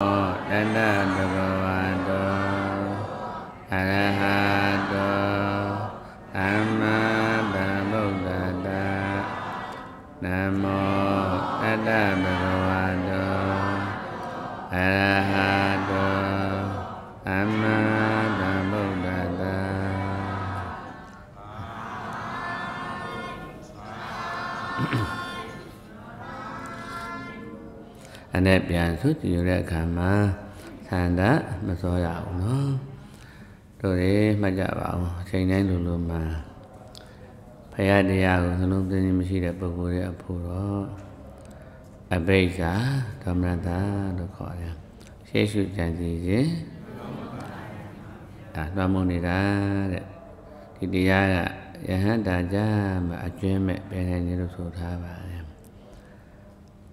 တဏ္ဍဘဂဝတောအရဟတောသမ္မာသမ္ဗုဒ္ဓတာနမောတတ္တဘဂဝတောအရဒါနဲ့ပြန်ဆုကြည်ရတဲ့အခါမှာဆန္ဒမစောရအောင်နော်တို့တွေမှတ်ကြပါအောင်အချိန်တိုင်းလိုလိုမှာဖရာတရားကိုနှလုံးသွင်းခြင်းမရှိတဲ့ပုဂ္ဂိုလ်ရဲ့အဖို့တော့အဘိဓါဓမ္မတာလို့ခေါ်တယ်ရှေးရှုကြံစီခြင်းဒါလွှမ်းမိုးနေတာတဲ့ဒီတရားကယဟန္တာကြမှာအကျွမ်းမဲ့ပြန်နေလို့ဆိုထားပါတယ်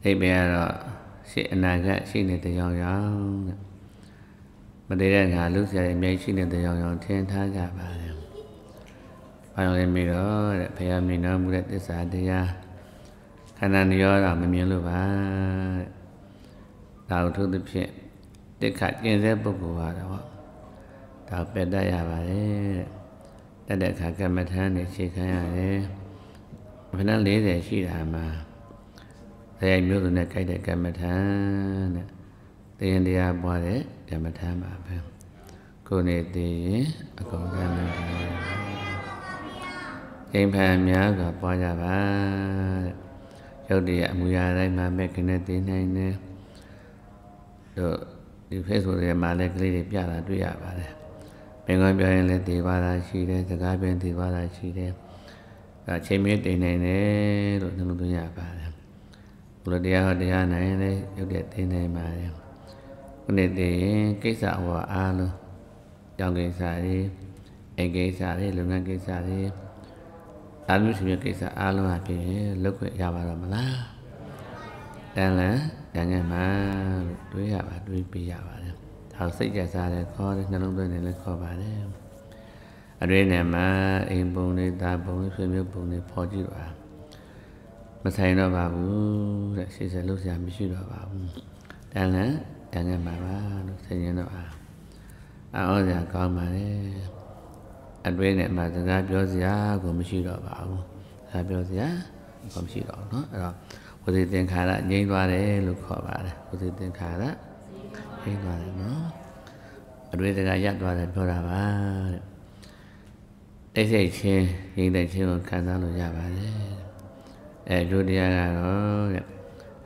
အိဗေကတော့ရှေ့အနာဂတ်ရှိနေတဲ့ရောင်ရောင်တဲ့မတည်တဲ့ငါလူဆရာရဲ့အမြဲရှိနေတဲ့ရောင်ရောင်ထင်ထားကြပါလေ။ဘာလို့လဲမေတော့တဲ့ဘုရားမြင်တော်မူတဲ့သစ္စာတရားခန္ဓာနိရောဓမမြင်လို့ပါတဲ့။ဒါကိုထုတ်သဖြင့်တိခတ်ကျင်စေပုဂ္ဂိုလ်ပါတော့။ဒါပယ်တတ်ရပါလေတဲ့။တတ်တဲ့အခါကမ္မထာနေခြေခံရတယ်။ဘယ်နဲ့40ရှိတာမှာတရားမျိုးစုံနဲ့ကြိုက်တဲ့ကမ္မထံတဲ့တရားတရားပွားတဲ့ကမ္မထံပါပဲကိုနေသိရင်အကုန်ကမ္မထံအိမ်ဖန်များကပွားကြပါတဲ့ရုပ်တရားအမူအရာတိုင်းမှာမဲ့ခနဲ့သိနိုင်တယ်တို့ဒီ Facebook တွေမှာလည်းကလေးတွေပြတာတွေ့ရပါတယ်မင်္ဂလာပြောရင်လည်းဒီပါတာရှိတယ်စကားပြန်ဒီပါတာရှိတယ်အဲချိန်မင်းတင်နေတယ်လို့နှလုံးသွင်းရပါတယ်သူတို့တရားဟောတရားနိုင်လည်းရုပ်တဲ့သိနိုင်ပါတယ်ခုနှစ်သိရင်ကိစ္စဟောအားလုံးကြောင့်ကိစ္စတွေအိမ်ကိစ္စတွေလုပ်ငန်းကိစ္စတွေအာလူရှင်ကိစ္စအားလုံးအပြင်လုပ်ခွင့်ရပါတော့မလားတန်လန်ဉာဏ်ဉာဏ်မှတွေးရပါတွေးပြရပါတယ်ဒါကိုစိတ်ကြစားတယ်ခေါ်တယ်နှလုံးသွင်းတယ်လည်းခေါ်ပါတယ်အတွင်းနဲ့မှအိမ်ပုံတွေတာပုံတွေဆွေမျိုးပုံတွေပေါ်ကြည့်ပါမဆိုင်တော့ပါဘူးတဲ့ရှေ့ဆက်လို့ဆရာမရှိတော့ပါဘူးတန်လန်တန်ငယ်ပါပါလို့ဆင်ရင်တော့အာအောဆရာကောင်းပါလေအတွင်းနဲ့မှစကားပြောစရာကိုမရှိတော့ပါဘူးစကားပြောစရာကိုမရှိတော့เนาะအဲ့တော့ဝစီသင်္ခါရငြိမ့်သွားတယ်လို့ခေါ်ပါတယ်ဝစီသင်္ခါရငြိမ့်သွားတယ်เนาะအတွင်းစကားရပ်သွားတယ်ပြောတာပါတဲ့တိတ်ဆိတ်ချင်းငြိမ့်တဲ့ချင်းကိုခံစားလို့ရပါတယ်အဲဒုတိယကတော့တဲ့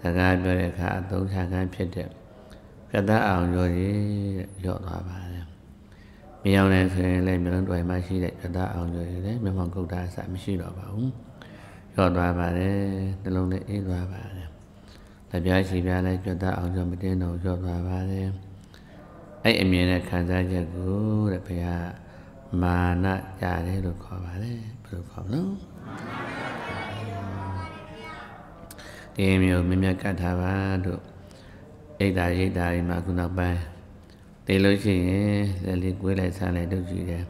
စကားပြောတဲ့အခါအသုံးချခံဖြစ်တဲ့ပြတ်သားအောင်ရောကြီးရော့သွားပါတယ်။မြောင်လည်းဆိုရင်လည်းမျိုးလုံးတွယ်မှရှိတဲ့ပြတ်သားအောင်ရောကြီးလည်းမြောင်ကုတ်တာအစမရှိတော့ပါဘူး။ရော့သွားပါတယ်။နှလုံးနဲ့အေးသွားပါတယ်။တပြားရှိပြားလည်းပြတ်သားအောင်ရောမတင်းတော့ရော့သွားပါတယ်။အဲ့အမြင်နဲ့ခံစားချက်ကိုတဲ့ဘုရားမာနကြတယ်လို့ခေါ်ပါတယ်ဘယ်လိုခေါ်မလဲ။တင်းမျိုးမြမြကတ်ထားပါလို့ဣဒ္ဓရိဒ္ဓရီမှာခုနောက်ပိုင်းတေလို့ရှိရင်လက်လေးကွေးလိုက်ဆန်းလိုက်တို့ကြည့်တယ်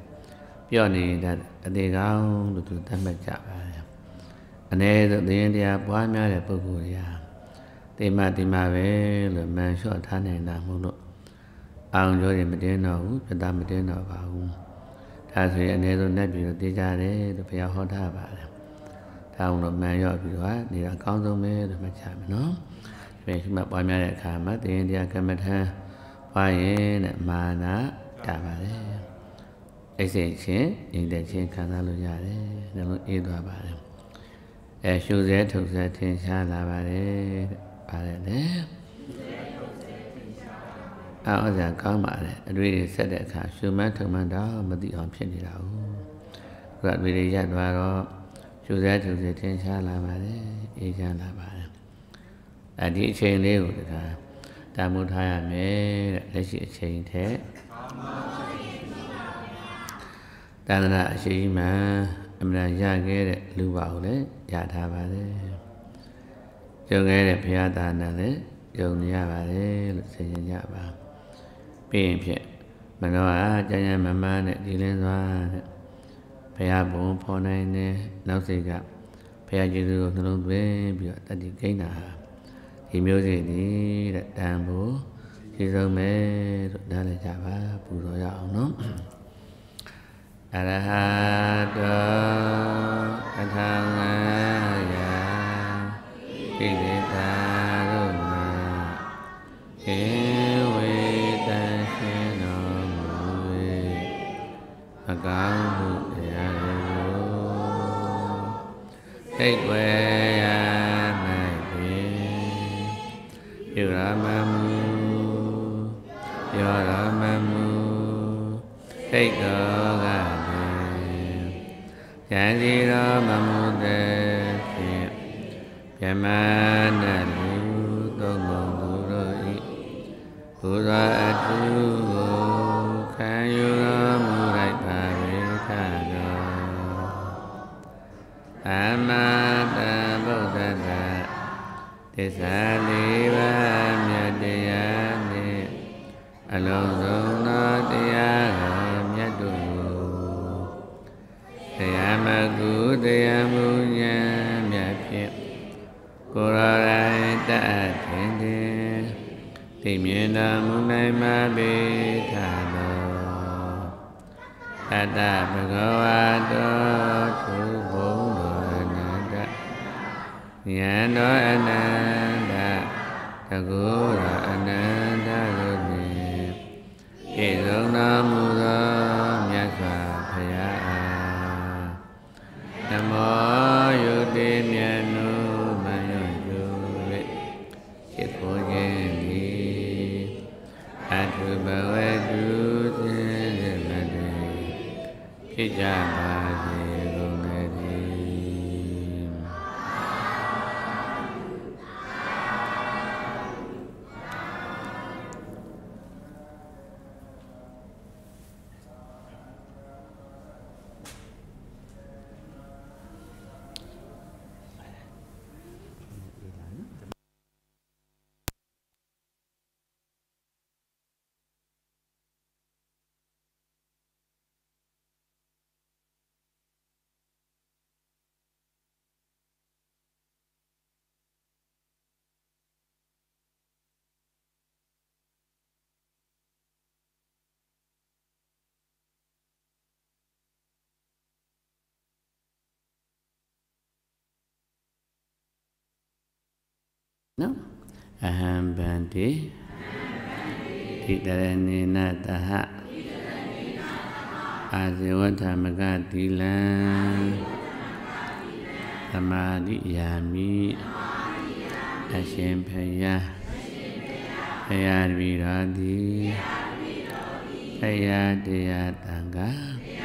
ပြော့နေတဲ့အသေးကောင်းလို့သူသတ်မှတ်ကြပါတယ်အ ਨੇ ဆိုသင်တရားပွားများတဲ့ပုဂ္ဂိုလ်ရာတိမတိမပဲလို့မန်လျှော့ထားနေတာမို့လို့အောင်ကျော်ရင်မတင်တော့ဘူးပြတာမတင်တော့ပါဘူးဒါဆိုရင်အ ਨੇ ဆိုနဲ့ပြီးတော့တေးကြတယ်လို့ဘုရားဟောထားပါတယ်ဒါအောင်တော့မှန်ရော့ပြီးတော့နေတာအကောင်းဆုံးပဲလို့မှတ်ကြမယ်နော်ဒီမဲ့ဒီမှာပွားများတဲ့အခါမှာတင်းတရားကမ္မထံပွားရင်တဲ့မာနာတာပါတယ်အိစိတ်ချင်းအိမ်တဲ့ချင်းခံစားလို့ရတယ်နှလုံးအေးသွားပါတယ်အဲရှုစဲထုတ်စဲထင်ရှားလာပါတယ်ပါတယ်လေအော်ဆရာကောင်းပါတယ်အတွေ့အကြုံဆက်တဲ့အခါရှုမှန်းထုံမှန်းတော့မသိအောင်ဖြစ်နေတာဟုတ်ကဲ့အတွေ့အကြုံရသွားတော့ကျိုးစားကျိုးစားထင်ရှားလာပါတယ်အေးချမ်းလာပါတယ်အဲဒီအချိန်လေးကိုဒါတာမှုထားရမယ်တဲ့လက်ရှိအချိန်ထက်တဏ္ဍာအရှိမှအမှန်ရခဲ့တဲ့လူပါကိုလည်းရထားပါတယ်။ယုံခဲ့တဲ့ဘုရားသာနာလည်းယုံရပါတယ်လို့ဆင်ခြင်ကြပါ။ပြီးရင်ဖြင့်မနောအားကျမ်းကျမ်းမမနဲ့ဒီလင်းစွာတဲ့ဘုရားဘုံပေါ်နိုင်တယ်နောက်စိတ်ကဘုရားကျေးဇူးကိုနှလုံးသွင်းပြီးတော့တတိကိန်းတာဟာဒီမျိုးစိတ်နေတဲ့တန်ဖို့ကျေးဇူးမယ်လို့နားလည်ကြပါပူဇော်ရအောင်နော်အရဟတောနော်အဟံဗန္တိဣတရဏေနတဟအာဇဝဓမ္မကတိလံသမာဓိယာမိအရှင်ဖယားဖယားတပီတော်သည်ဖယားတရားတန်ခါယ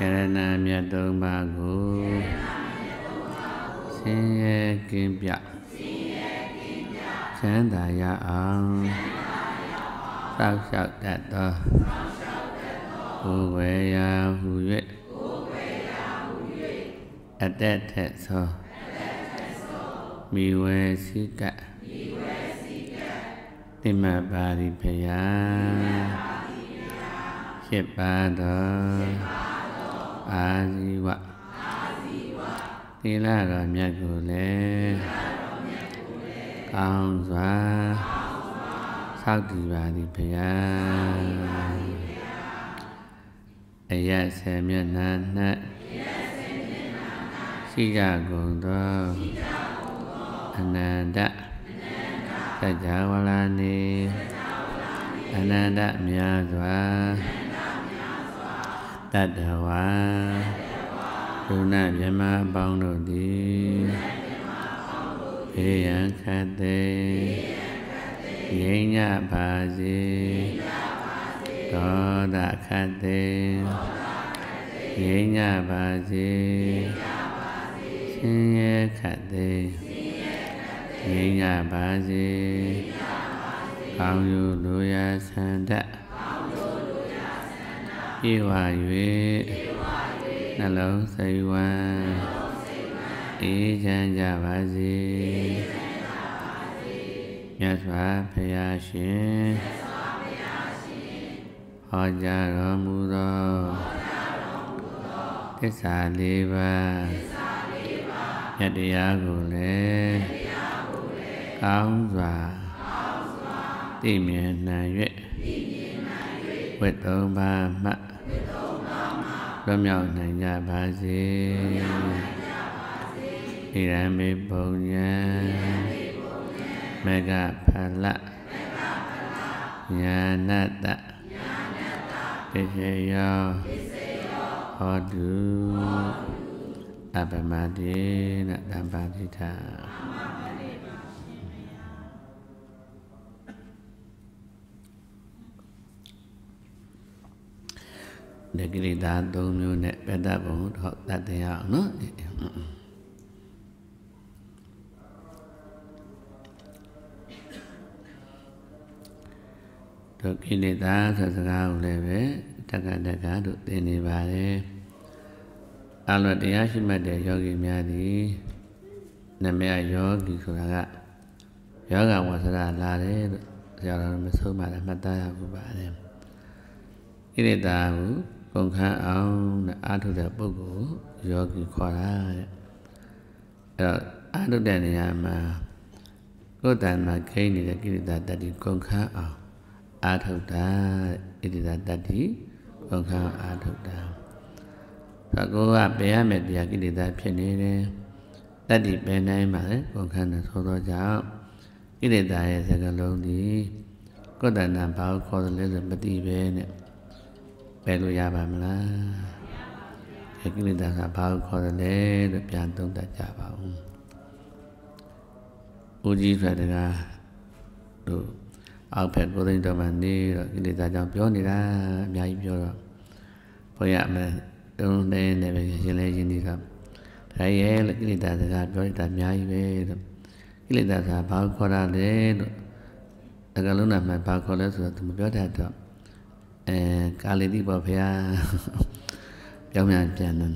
ရဏမြတ်သုံးပါးကိုဆင်းရဲကင်းပြချမ်းသာရအောင်သောက်လျှောက်တတ်သောဘုဝေယဟူ၍အတက်ထက်သောမိဝေစိကတိမပါရိဖယာခေပါတော်အာဇီဝသီလတော်မြတ်ကိုလည်းအောင်စွာသောက်တည်ပါသည်ဘုရားအယဆယ်မျက်နှာ၌ရှိကြကုန်သောအနန္တသัจ java လာနေအနန္တများစွာတတဝါဒုဏမြမအပေါင်းတို့သည်ဘေးရန်ခတ်သိငြိမ်းကြပါစေသောတာခတ်သိငြိမ်းကြပါစေဆင်းရဲခတ်သိငြိမ်းကြပါစေကောင်းယူလိုရာဆန္ဒဧဝ၍နှလုံးစိတ်ဝမ်းအေးချမ်းကြပါစေမြတ်စွာဘုရားရှင်ဟောကြားတော်မူသောသစ္စာလေးပါးမြတ်တရားကိုလည်းကောင်းစွာသိမြင်နိုင်၍ဝိတ္တုံပါမှလွတ်မြောက်နိုင်ကြပါစေဣရံမေပုံညံမကဖလညာနတပိစယောဟောတုအပမတိနတံပါတိတာဒကိရိတာ၃မျိုးနဲ့ပတ္တဘုံတော့တတ်တယ်အောင်နော်တို့ကိလေသာဆိုစကားကိုလည်းပဲတက္ကတက္ကတို့သင်နေပါတယ်အလောတရားရှိမှတ်တဲ့ယောဂီများသည်နမယယောဂီဆိုတာကယောဂဝဆရာလာတယ်လို့ဆရာတော်မဆုံးပါလားမှတ်သားရဖို့ပါတယ်ဣရိတာဟုကုန်ခန်းအောင်တဲ့အာထုတဲ့ပုဂ္ဂိုလ်ယောဂီခေါ်တာတဲ့အဲတော့အာထုတဲ့နေရာမှာကိုယ်တန်မှာခိန်းနေတဲ့ကိရိတာတတ္တိကုန်ခန်းအောင်အာထုတ်တာဣတိသာတတ္တိပုခအာထုတ်တာဘကောကပယ်ရမယ်တရားကိလေသာဖြစ်နေတယ်တတ္တိပယ်နိုင်ပါလေပုခန္ဓာဆိုတော့ကြောင့်ကိလေသာရဲ့စကလုံးဒီကုသနာဘာကိုခေါ်တယ်လဲဆိုမသိပဲနဲ့ပယ်လို့ရပါမလားအကိလေသာကဘာကိုခေါ်တယ်လဲလို့ပြန်သုံးသပ်ကြပါဦးဦးကြီးဆိုတာကတို့အောက်ဖက်ကိုသိန်းတော်မှနေတော့ကိလေသာကြောင့်ပြောနေတာအများကြီးပြောတော့ဘုရားအမှန်တုံးတဲ့နေပဲရှင်လဲရှင်ဒီကဒါရဲ့လို့ကိလေသာစကားပြောနေတာအများကြီးပဲလို့ကိလေသာကဘာခေါ်တာလဲလို့အကလုံးနာမှဘာခေါ်လဲဆိုတော့သူမပြောတတ်တော့အဲကာလီတိပေါ့ဖေဟာပြောင်းပြန်ပြန်တော့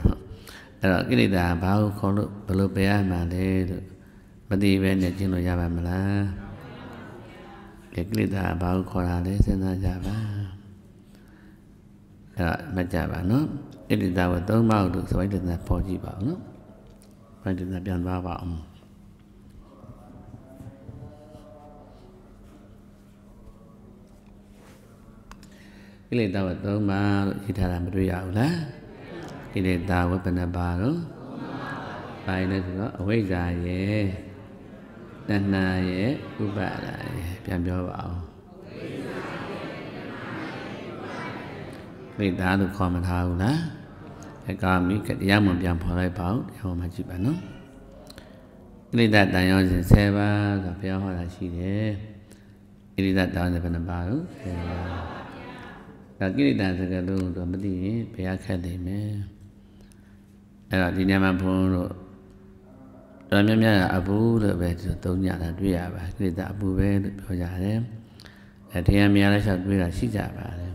အဲ့တော့ကိလေသာဘာကိုခေါ်လို့ဘယ်လိုပြရမှာလဲလို့မသိပဲနဲ့ကျင့်လို့ရပါမလားကိလေသာဘာကိုခေါ်တာလဲစဉ်းစားကြပါအဲ့တော့မှတ်ကြပါနော်ကိလေသာကိုသုံးပါးလို့သဘောတူတာပေါ်ကြည့်ပါဦးနော်ဘာတူတာပြန်သွားပါအောင်ကိလေသာဝသုံးပါလို့ရေးထားတာမတွေ့ရဘူးလားကိလေသာဝဘယ်နှပါတော့ပါရင်လည်းဆိုတော့အဝိဇ္ဇာရဲ့တဏှာရဲ့ဥပါဒာရဲ့ပြန်ပြောပါအောင်မိသားသူခေါ်မထားဘူးလားအကာမိကတရားမှပြန်ဖော်လိုက်ပါအောင်တရားမှကြည့်ပါနော်ကိလေသာတန်ရောစဉ်10ပါးဆိုဘုရားဟောတာရှိတယ်ကိလေသာတန်ရောစဉ်ဘယ်နှပါလို့10ပါးဒါကိလေသာစကားလုံးတော့မသိရင်ဘုရားခက်နေမယ်အဲ့တော့ဒီနေ့မှာဘုန်းတို့တော်များများအပူလို့ပဲသူသုံးကြတာတွေ့ရပါကိလေသာအပူပဲလို့ပြောကြတယ်အဲတရားများလည်းချက်တွေ့တာရှိကြပါတယ်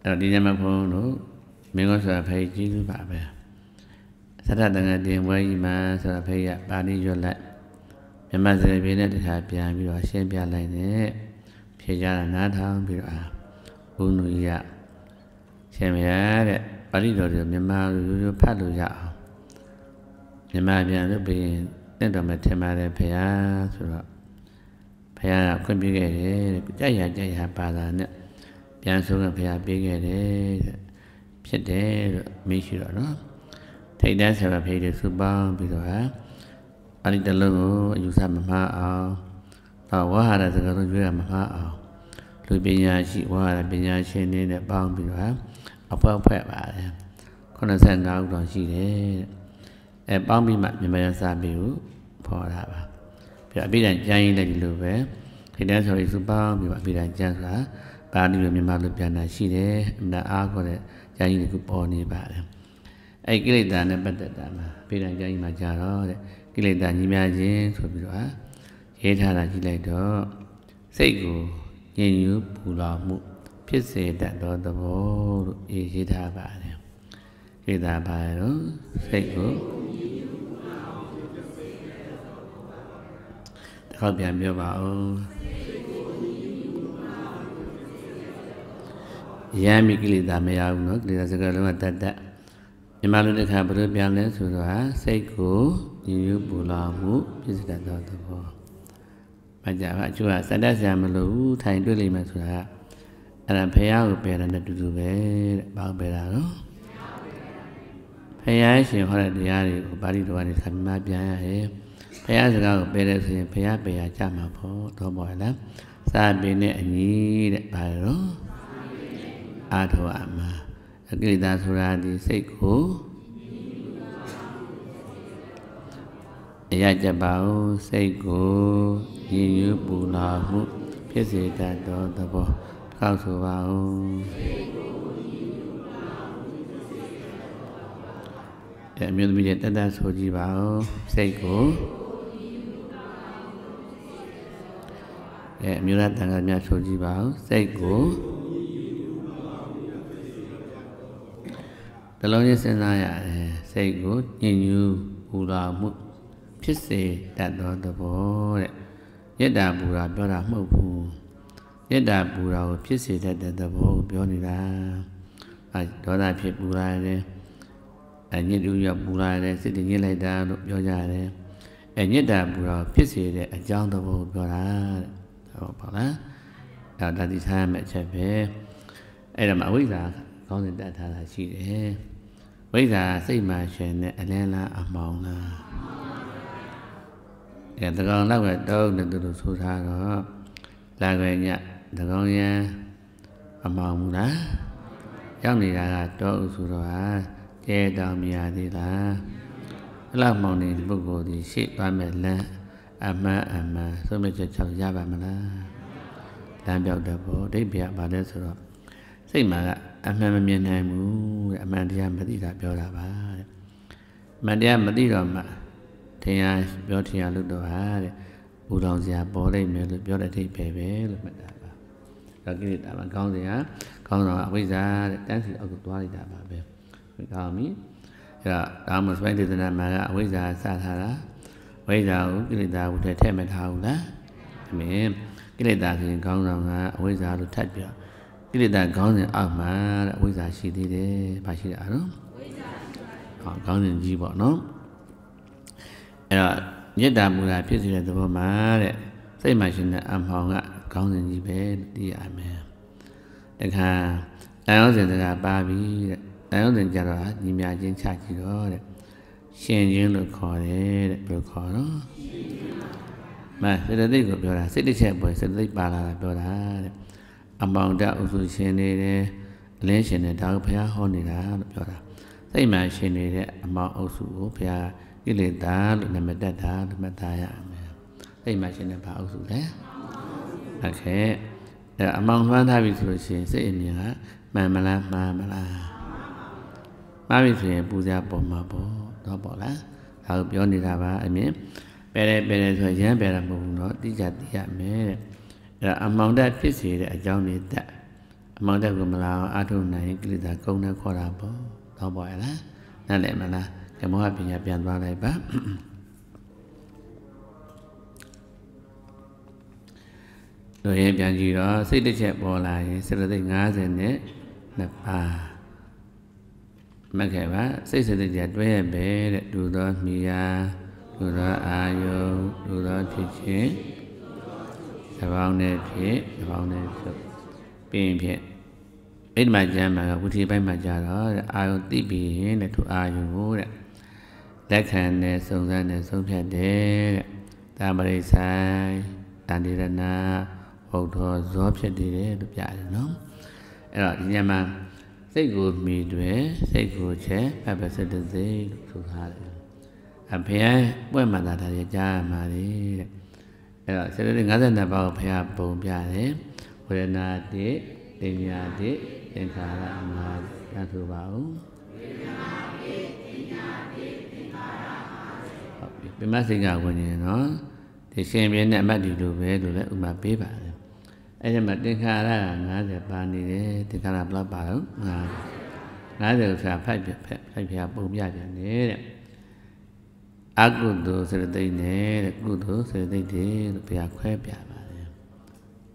အဲတော့ဒီနေ့မှဘုန်းတို့မင်းကဆိုတာဖေးကျေးဇူးပါပဲသတ္တတန်ခတင်ဝဲကြီးမှာဆိုတာဖေးရပါဠိရွတ်လိုက်မြမစရပြေနဲ့တရားပြန်ပြီးတော့ရှင်းပြလိုက်တယ်ဖြေကြတာနားထောင်ပြီးတော့ဘုန်းတို့ကြီးကရှင်မရတဲ့ပါဠိတော်တွေမြန်မာလိုရိုးရိုးဖတ်လို့ရအောင်မြန်မာပြန်လို့ပြင်တင့်တော်မထင်ပါတယ်ဘုရားဆိုတော့ဘုရားကခွင့်ပြုခဲ့တယ်ကြိုက်ရကြိုက်ရပါတာနဲ့ပြန်ဆုံးကဘုရားပေးခဲ့တယ်ဖြစ်တယ်လို့မေးရှိတော့နော်ထိတ်တန်းဆရာဘုရားတွေစုပေါင်းပြီးတော့ဟာအရိတလုံးကိုအယူဆမမှားအောင်တော့ဝါဟာရစကားလုံးရွေးရမမှားအောင်လူပညာရှိဝါဟာရပညာရှင်တွေနဲ့ပေါင်းပြီးတော့အဖွဲ့ဖွဲ့ပါတယ်85ဦးတော့ရှိတယ်တဲ့အဲပေါင်းပြီးမှမြန်မာစာပေကိုဖော်တာပါပြီးအပိဓာန်ကျမ်းရင်းလည်းဒီလိုပဲခေတ္တဆိုရင်စူပေါင်းပြီးမှအပိဓာန်ကျမ်းစာပါဠိလိုမြန်မာလိုပြန်တာရှိတယ်အမှန်အားခေါ်တဲ့ကျမ်းရင်းကပေါ်နေပါတယ်အဲကိလေသာနဲ့ပတ်သက်တာမှာအပိဓာန်ကျမ်းရင်းမှာကြာတော့တဲ့ကိလေသာညီများခြင်းဆိုပြီးတော့ရေးထားတာကြည့်လိုက်တော့စိတ်ကိုညင်ယူပူလောင်မှု ဖြစ်စေတတ်သောသဘောလို့ရေးထားပါတယ်စေတာပါရောစိတ်ကိုတစ်ခေါက်ပြန်ပြောပါဦးရမ်းမိကိလေသာမရဘူးเนาะကိလေသာစကားလုံးကတတ်တတ်မြန်မာလူတစ်ခါဘယ်လိုပြန်လဲဆိုတော့စိတ်ကိုညီညွတ်ပူလောင်မှု ပြည့်စုံသောသဘောမကြပါအကျိုးကစတတ်ဆရာမလို့ထိုင်တွေ့လိမ့်မယ်ဆိုတာအဲ့ဒါဖះကိုပယ်တယ်နဲ့တူတူပဲတဲ့ဘာပယ်တာတော့ဖရာရှင်ဟောတဲ့တရားတွေကိုပါဠိတော်ကနေဆံမပြန်ရရဲ့ဖရာစကားကိုပယ်တဲ့ဆိုရင်ဖရာပယ်ရကြမှာပေါ့တော့ပေါ့လားစာပေနဲ့အညီတဲ့ပါတော့အာထောအမှာအကိတာဆိုတာဒီစိတ်ကိုအရကြပါဦးစိတ်ကိုရည်ရွယ်ပူလာမှုဖြစ်စေတတ်သောသဘောကောက်ဆိုပါဦးစိတ်ကိုတဲ့အမျိုးသမီးတွေတက်တက်ဆိုကြည့်ပါဦးစိတ်ကိုတဲ့အမျိုးသားတန်ခါများဆိုကြည့်ပါဦးစိတ်ကိုတလုံးချင်းစဉ်းစားရတယ်စိတ်ကိုညင်ညူပူလာမှုဖြစ်စေတတ်သောသဘောတဲ့မေတ္တာပူတာပြောတာမဟုတ်ဘူးမေတ္တာပူတာကိုဖြစ်စေတတ်တဲ့သဘောကိုပြောနေတာအဲဒေါသဖြစ်ပူလာတယ်အညစ်တူရပူလာတယ်စိတ်ညစ်လိုက်တာလို့ပြောကြတယ်အညစ်တာပူတာဖြစ်စေတဲ့အကြောင်းသဘောပြောတာတဲ့ဟုတ်ပါလားအဲဒါတည်ထားရမယ့်အချက်ပဲအဲ့ဒါမှာဝိဇ္ဇာကောင်းစဉ်တတ်ထားတာရှိတယ်ဝိဇ္ဇာစိတ်မှရှင်နဲ့အလင်းလားအမောင်လားအဲတကောင်တော့ပဲတုံးတယ်သူတို့ဆိုထားတော့လာခွေညတကောင်ရန်အမောင်မူလားရောက်နေတာကတော့ဆိုတော့ကျဲတောင်မြာသေးလားအလောက်မောင်နေပုဂ္ဂိုလ်ဒီရှေ့သွားမဲ့လမ်းအမှန်အမှန်ဆုံးမချက်ချောက်ရပါမလားလမ်းပြောက်တဲ့ဘောဒိဗ္ဗယဘာလဲဆိုတော့စိတ်မှာကအမှန်မမြင်နိုင်ဘူးတဲ့အမှန်တရားမသိတာပြောတာပါတဲ့အမှန်တရားမသိတော့မှထင်ရပြောထင်ရလို့တော့ဟာတဲ့ဘူတော်စရာပေါ်လိမ့်မယ်လို့ပြောတဲ့အထိပဲပဲလို့မှတ်တာပါဒါကိလေသာမကောင်းစရာကောင်းတော့အဝိဇ္ဇာတဲ့တန်းစီအောက်ကိုသွားလိုက်တာပါပဲကောင်းပြီအဲ့တော့ဒါမှစပိုက်ဒေသနာမှာကအဝိဇ္ဇာစထားတာဝိဇ္ဇာကိုကိလေသာကိုထည့်ထည့်မထားဘူးလားအမင်းကိလေသာဆိုရင်ခေါင်းဆောင်ကအဝိဇ္ဇာလို့ထပ်ပြောကိလေသာခေါင်းစဉ်အောက်မှာတဲ့အဝိဇ္ဇာရှိသေးတယ်ဘာရှိတာနော်ဟောခေါင်းစဉ်ကြီးပေါ့နော်အဲ့တော့မေတ္တာမူတာဖြစ်စေတဲ့သဘောမှာတဲ့စိတ်မှရှင်တဲ့အမှောင်ကခေါင်းစဉ်ကြီးပဲတည်ရမယ်တခါအံ့ဩစင်တကပါပြီတဲ့တန်ရုံတင်ကြတော့ညီမြချင်းချကြည့်တော့တဲ့ရှင်ချင်းလို့ခေါ်တယ်တဲ့ဘယ်လိုခေါ်တော့မစေတသိက်ကိုပြောတာစိတ်တစ်ချက်ပေါ်စေတသိက်ပါလာတာပြောတာတဲ့အမောင်တဥစုရှင်နေတယ်အလင်းရှင်နေဒါကဘုရားဟောနေတာလို့ပြောတာစိတ်မှန်ရှင်နေတဲ့အမောင်ဥစုကိုဘုရားကိလေသာလို့နာမည်တက်တာလို့မှတ်သားရမယ်စိတ်မှန်ရှင်နေဘာဥစုလဲအခဲအမောင်လွှမ်းထားပြီဆိုလို့ရှိရင်စိတ်အမြင်ကမှန်မလားမှားမလားပါပြီဆိုရင်ပူဇော်ပေါ်မှာပေါ့တော့ပေါ့လားဒါကိုပြောနေတာပါအမြင်ပယ်တယ်ပယ်တယ်ဆိုရင်ရမ်းပယ်တာမဟုတ်ဘူးเนาะတိကျသိရမယ်တဲ့အဲ့ဒါအမောင်တက်ဖြစ်စေတဲ့အကြောင်းတွေတက်အမောင်တက်ကိုမလာအောင်အထုနိုင်ကိလေသာကုန်းနဲ့ခေါ်တာပေါ့တော့ပေါ့ရလားနားလည်မလားဓမ္မပညာပြန်သွားလိုက်ပါတို့ရင်ပြန်ကြည့်တော့စိတ်တစ်ချက်ပေါ်လာရင်စိတ္တသိက်50နဲ့နှစ်ပါးမှတ်ခဲ့ပါစိတ်စေတတရားတွဲရပဲတဲ့ဒုသောမိယာဒုသောအာယုဒုသောဖြစ်ခြင်းသဘောင်းနဲ့ဖြစ်သဘောင်းနဲ့ဖြစ်ပြီးရင်ဖြင့်အဲ့ဒီမှာကျမ်းမှာဝိသီပိုင်းမှာကြတော့အာယုသိပြီးရင်တဲ့သူအာယုကိုတဲ့လက်ခံနဲ့စုံစမ်းနဲ့ဆုံးဖြတ်တယ်တဲ့တာမရိဆိုင်တန်တိရဏဘုဒ္ဓဇောဖြစ်တည်တယ်လို့ပြတယ်နော်အဲ့တော့ဒီညမှာစိတ်ကိုမိတွင်စိတ်ကိုချက်ဖတ်ပစတစိတ်လို့ဆိုထားတယ်အဖေပွင့်မှန်တာတည်းကြားရမှာလေတဲ့အဲ့တော့စေတသိက်52ပါးကိုဘုရားပုံပြတယ်ဝေဒနာတိတင်ညာတိသင်္ခါရအမှားတတ်ဆိုပါဦးပြမစိတ်ကဝင်နေနော်ဒီရှင်ပြင်းနဲ့အမတ်တူလိုပဲလို့လည်းဥမာပေးပါတယ်အဲ့ဒီမှာသင်္ခါရက90ပါနေတယ်သင်္ခါရဘလောက်ပါတော့90ကိုဖြာဖိုက်ဖြက်ဖိုက်ဖြာပုံပြပြန်တယ်တဲ့အကုသိုလ်စေတသိက်နဲ့တဲ့ကုသိုလ်စေတသိက်တွေလို့ဘုရားခွဲပြပါတယ်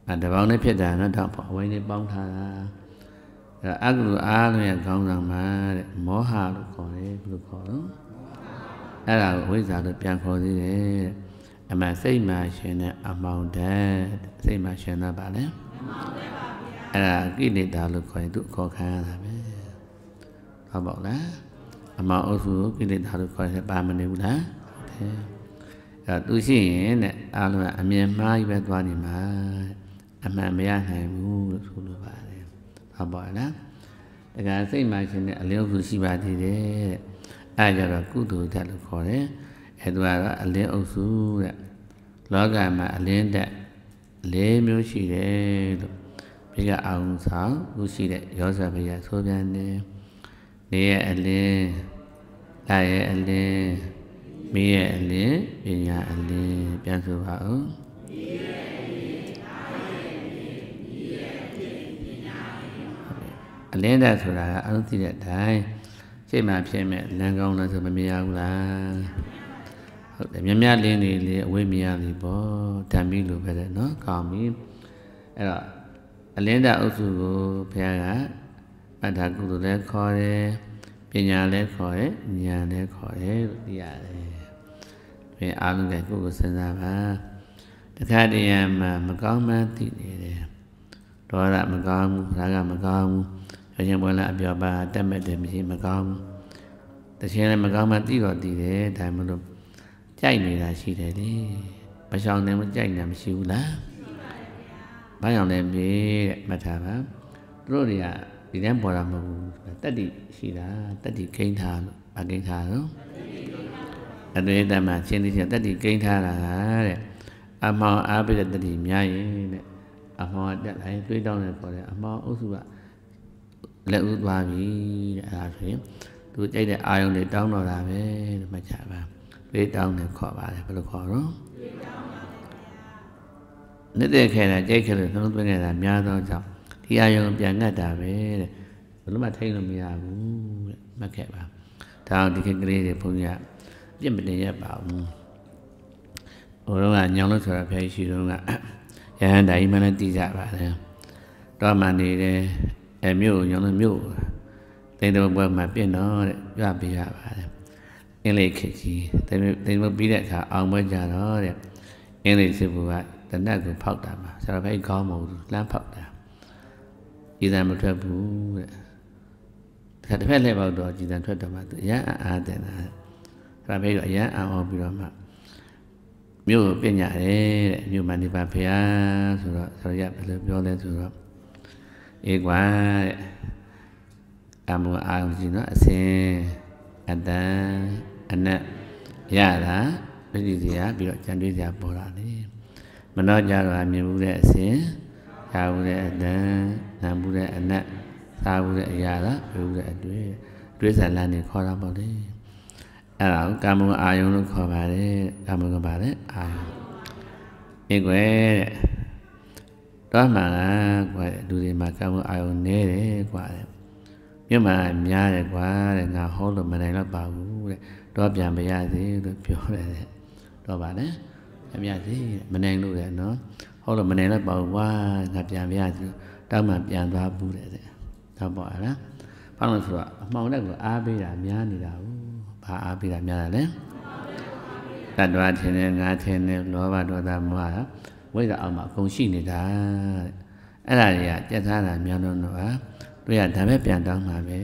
အဲတပေါင်းနဲ့ဖြစ်တာနော်တော့အဝိုင်းနဲ့ပေါင်းထားတာအဲအကုသိုလ်အားလုံးရဲ့ခေါင်းဆောင်မှာတဲ့မောဟလို့ခေါ်တယ်ဘယ်လိုခေါ်တော့အဲ့ဒါကိုဝိဇ္ဇာလို့ပြန်ခေါ်သေးတယ်တဲ့အမှန်စိတ်မှရှင်တဲ့အမောင်တန်စိတ်မှရှင်တာပါလေအမောင်တန်ပါဗျာအဲ့ဒါကိလေသာလို့ခေါ်ရင်သူအခေါ်ခံရတာပဲဟုတ်ပါလားအမောင်အုပ်စုကိလေသာလို့ခေါ်ရင်ပါမနေဘူးလားဟုတ်တယ်အဲ့သူရှိရင်တဲ့အားလုံးကအမြင်မှားကြီးပဲသွားနေမှာအမှန်မရနိုင်ဘူးလို့ဆိုလိုပါတယ်ဟုတ်ပါလားဒါကစိတ်မှရှင်တဲ့အလျောက်စုရှိပါသေးတယ်အဲ့ကြတော့ကုသိုလ်ဓာတ်လို့ခေါ်တယ်အဲသူကတော့အလင်းအုပ်စုတဲ့လောကမှာအလင်းတဲ့၄မျိုးရှိတယ်လို့ဘိကအောင်ဆောင်ခုရှိတဲ့ရောဇာဘိကဆိုပြန်နေနေရဲ့အလင်းလာရဲ့အလင်းမင်းရဲ့အလင်းပညာအလင်းပြန်ဆိုပါဦးအလင်းတဲ့ဆိုတာကအလုံးသိတဲ့အတိုင်းစိတ်မှာဖြစ်မဲ့လမ်းကောင်းလားဆိုမမြင်ရဘူးလားဟုတ်တယ်မြမြလင်းနေလေအဝိမြရပြီပေါ့ဓမ္မီလိုပဲတဲ့နော်ကောင်းပြီအဲ့တော့အလင်းတအုပ်စုကိုဘုရားကအတ္တကုသိုလ်လည်းခေါ်တယ်ပညာလည်းခေါ်တယ်ဉာဏ်လည်းခေါ်တယ်လို့သိရတယ်ဘယ်အားလုံးကကိုယ်ကိုစဉ်းစားပါတခါတည်းမှာမကောင်းမှသိနေတယ်ဒေါသမကောင်းဘူးဒါကမကောင်းဘူးရောရှင်ဘွယ်လည်းအပြောပါတတ်မဲ့တယ်မရှိမကောင်းဘူးတခြင်းလည်းမကောင်းမှသိတော့သိတယ်ဒါမှမဟုတ်ကြိုက်နေတာရှိတယ်လေမရှောင်တယ်မကြိုက်တာမရှိဘူးလားဘာကြောင့်လဲမေးတဲ့မှတ်ထားပါသူတို့တွေကဒီတိုင်းပေါ်တာမဟုတ်ဘူးတတ္တိရှိတာတတ္တိဂိမ့်ထားလို့ဗာဂိမ့်ထားနော်အတွေ့အတမှာရှင်းနေချင်းတတ္တိဂိမ့်ထားတာတဲ့အမောင်အားပြတဲ့တတ္တိများရင်တဲ့အမောင်တက်တိုင်းတွေးတောင်းနေပေါ်တယ်အမောင်အုပ်စုကလက်ဦးသွားပြီတဲ့အဲဒါဆိုရင်သူကြိုက်တဲ့အာယုံတွေတောင်းတော့တာပဲလို့မှတ်ကြပါဘေးတောင်းနဲ့ခေါ်ပါတယ်ဘယ်လိုခေါ်တော့နေတဲ့ခဲတာကြိုက်ခဲလို့နှလုံးသွင်းခဲ့တာများသောကြောင့်ဒီအယုံပြန်ငတ်တာပဲတဲ့ဘယ်လိုမှထိတ်လို့မရဘူးတဲ့မှတ်ခဲ့ပါဒါအောင်ဒီခေတ်ကလေးတွေဘုန်းကြီးကပြစ်မတင်ရပါဘူးဟိုတော့ကညောင်လို့ဆိုတာဖျားရှိတော့ကရဟန္တာကြီးမှလည်းတည်ကြပါတယ်တော့မှနေတယ်အမျိုးညောင်လို့မျိုးတိန်တော်ဘွဲမှာပြင့်တော့တဲ့ကြွပေးရပါတယ်အင်္ဂလိပ်ခေတ်ကြီးသင်မပြီးတဲ့အခါအောင်ပွဲကြတော့တဲ့အင်္ဂလိပ်စစ်ဘူကတနတ်ကိုဖောက်တာပါဆရာဘိုက်ခေါင်းမဟုတ်ဘူးလမ်းဖောက်တာဤတန်မထွက်ဘူးတဲ့ဒါတစ်ဖက်လှည့်ပေါက်တော့ဤတန်ထွက်တော့မှအရန်အားတင်တာဆရာဘိုက်ကအရန်အောင်အောင်ပြီးတော့မှမြို့ပညာတယ်တဲ့မြို့မန္တိပါဖရာဆိုတော့ဆရာဘယ်လိုပြောလဲဆိုတော့အေးကွာတဲ့အမှုအာရုံကြီးနော်အစင်အတန်အနက်ရတာပဋိစရာပြီးတော့ကြံတွေးစရာပေါ်လာတယ်မနှောကြတော့မြင်မှုတဲ့အစဉ်သာမှုတဲ့အတန်နာမှုတဲ့အနက်သာမှုတဲ့အရာသာပြုမှုတဲ့အတွေ့တွေးဆလန်းနေခေါ်တာပေါ့လေအဲ့ဒါကိုကာမဂုဏ်အာယုံလို့ခေါ်ပါတယ်ကာမဂုဏ်ပါတယ်အာယုံအင်းကွယ်တဲ့တော့မှန်ကွယ်လူတွေမှာကာမဂုဏ်အာယုံနေတယ်ကွာတဲ့မြို့မှာများတယ်ကွာတဲ့ငါဟောလို့မနိုင်တော့ပါဘူးတဲ့တော့ပြန်ပါရစေလို့ပြောတယ်တဲ့တော့ပါလေအမြစေမနိုင်လို့တဲ့နော်ဟောလို့မနိုင်တော့ပါဘူးကွာငါပြန်ပါရစေတောက်မှပြန်သွားဘူးတဲ့တော့ပါလားဘာလို့ဆိုတော့အမှောင်တက်ကိုအားပေးတာများနေတာဘူးဘာအားပေးတာများတာလဲတတ်တော်ထင်နေငါထင်နေလောဘဒေါသမောဟဝိဇ္ဇာအောင်မှာအကုန်ရှိနေတာတဲ့အဲ့ဒါတွေကတက်ထားတာများတော့တော့တို့ရဒါပဲပြန်တောင်းတာပဲ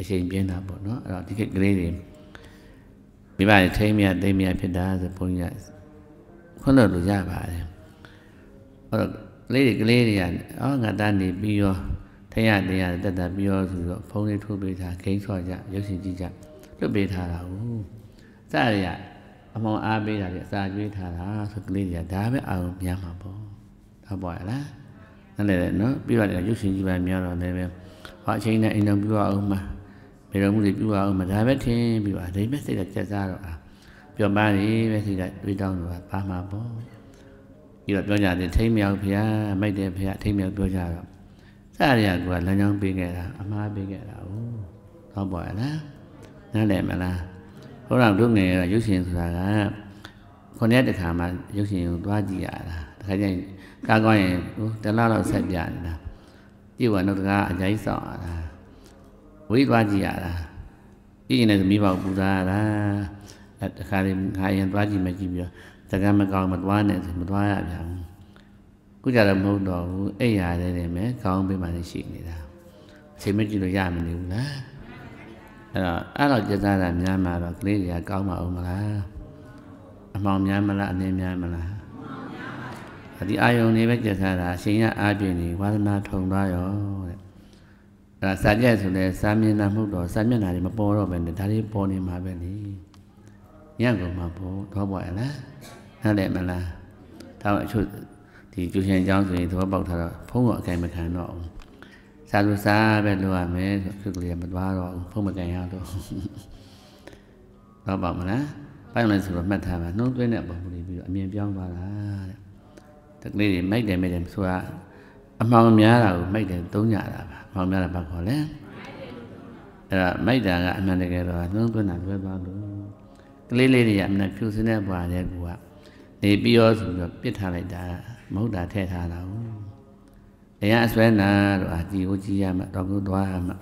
အချိန်ပြင်းတာပေါ့နော်အဲ့တော့ဒီခေတ်ကလေးတွေမိဘတွေထိမ့်မြတ်သိမ့်မြတ်ဖြစ်တာဆိုဘုန်းကြီးကခွန်းတော်လူရပါတယ်အဲ့တော့လေးတွေကလေးတွေကအော်ငါသားနေပြီးရောထိုင်ရတင်ရတက်တာပြီးရောဆိုတော့ဖုန်းလေးထုတ်ပေးတာဂိမ်းဆော့ကြရုပ်ရှင်ကြည့်ကြလွတ်ပေးထားတာဟုတ်စရရအမောင်အားပေးတာပြအစာကျွေးထားတာဆိုကလေးတွေကဒါပဲအာရုံများမှာပေါ့ဟုတ်ပါရဲ့လားနားလည်တယ်နော်ပြီးပါတယ်ရုပ်ရှင်ကြီးပိုင်းများတော့လည်းပဲဟာအချိန်နဲ့အိမ်တော်ပြုအောင်မှာမေတော်မှုတွေပြုအောင်မှာဒါပဲထင်ပြီးပါအိမ်မက်စိတ်ကကြက်စားတော့အာပျော်ပါနေပဲစိတ်ကတွေးတောင်းတော့ပါမှာပေါ့ပြီးတော့ပြောကြတယ်ထိမ့်မြောက်ဖုရားမိုက်တယ်ဖုရားထိမ့်မြောက်ပြောကြတော့စရရကလမ်းကြောင်းပေးခဲ့တာအမှားပေးခဲ့တာဟုတ်ဟုတ်ပါရဲ့လားနားလည်မလားဟိုတော့တို့ငယ်ရရုပ်ရှင်ဆိုတာကခုနှစ်တခါမှရုပ်ရှင်ကိုသွားကြည့်ရတာတခါကျရင်ကားကောင်းရင်ဟိုတလားတော့ဆက်ပြနေတာပြည့်ဝနှုတ်တကားအကြိုက်ဆောင်ရတာဝိသွားကြည့်ရတာပြည့်ရင်လည်းမိဘကိုပူဇော်ရတာအဲတခါလေးခါရင်သွားကြည့်မကြည့်ပြီးတော့တကံမကောင်းမသွားနဲ့ဆိုမသွားရပြန်ခုကြတော့မဟုတ်တော့ဘူးအဲ့ရတဲ့နေမယ်ကောင်းပေးမှလည်းရှိနေတာအချိန်မကြည့်လို့ရမနေဘူးလားအဲ့တော့အဲ့တော့ကြစားတာများမှာတော့ကလေးတွေကကောင်းပါဦးမလားအမောင်များမလားအနည်းများမလားဒီအာယုံတွေပဲကြက်ခါတာအရှင်ရအာတွင်နေဝါသနာထုံသွားရောတဲ့အဲဒါစာကြက်ဆိုလဲစာမျက်နှာမှုတော့စာမျက်နှာတွေမပေါ်တော့ပဲနဲ့ဒါတွေပေါ်နေမှာပဲလေညံ့ကုန်မှာပေါ့တော့ပေါ်ရလားနားလည်မလားဒါအချို့ဒီကျူရှင်ကျောင်းဆိုရင်သဘောပေါက်ထားတော့ဖုံးတော့အကင်မခံတော့ဘူးစာလူစာပဲလိုရမယ်ဆိုသူကလေးမသွားတော့ဘူးဖုံးမကန်ရတော့တော့ပါမလားပိုင်းလဲဆိုတော့မှတ်ထားပါနှုံးသွင်းတဲ့ပုံလေးပြီးတော့အမြင်ပြောင်းသွားတာတဲ့တကလေးတွေမိုက်တယ်မိုက်တယ်ဆိုတာအမှောင်များတာကိုမိုက်တယ်သုံးကြတာပါအမှောင်များတာဘာခေါ်လဲအဲ့ဒါမိုက်တာကအမှန်တကယ်တော့သုံးသွင်းတာလွဲသွားလို့ကလေးလေးတွေကအမှန်ဖြူစင်းတဲ့ဘွာတဲ့ကူကနေပြီးရောဆိုတော့ပြစ်ထားလိုက်တာမဟုတ်တာထည့်ထားတာဟုတ်တရားအစွဲနာတော့အကြည့်ကိုကြည့်ရမှတော့ကိုသွားရမှ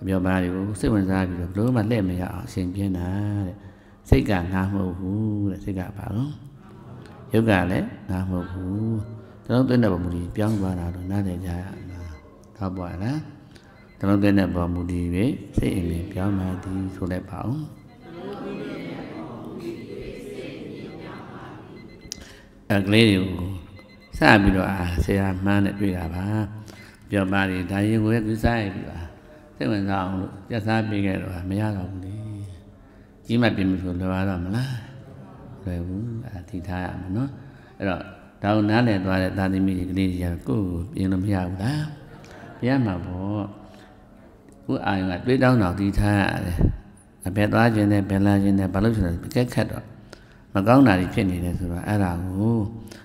အပြောပါတွေကိုစိတ်ဝင်စားပြီးတော့ဘယ်လိုမှလှည့်မရအောင်အရှင်ပြင်းတာတဲ့စိတ်ကငါမဟုတ်ဘူးတဲ့စိတ်ကပါတော့ယုတ်ကလည်းငါမဟုတ်ဘူးကျွန်တော်သွင်းတဲ့ပုံမူဒီပြောင်းသွားတာတော့နားလည်ကြရမှာဟုတ်ပါလားကျွန်တော်သွင်းတဲ့ပုံမူဒီပဲစိတ်အင်မြင်ပြောင်းမှသည်ဆိုလိုက်ပါဦးအကလေးတွေကိုစပြီးတော့အာဆရာမှန်းနဲ့တွေ့တာပါပြောပါလေဒါရင်ကိုလည်းသူစားရပြီပါစိတ်ဝင်စားအောင်လို့ပြတ်စားပေးခဲ့တော့မရတော့ဘူးလေကြီးမှပြင်ပြီဆိုလွယ်သွားတော့မလားလွယ်ဘူးအဲဒါတည်ထားရမှာနော်အဲ့တော့ဒါကိုနားလည်သွားတဲ့သာသမီတွေကလေးတွေကကိုယ်ပြင်လို့မရဘူးလားပြရမှာပေါ့ကိုယ်အာယုံကတွေးတောင်းတော့တည်ထားရတယ်အပြတ်သွားခြင်းနဲ့ဘယ်လာခြင်းနဲ့ဘာလို့ဆိုတော့ကက်ခတ်တော့မကောင်းတာတွေဖြစ်နေတယ်ဆိုတော့အဲ့ဒါကို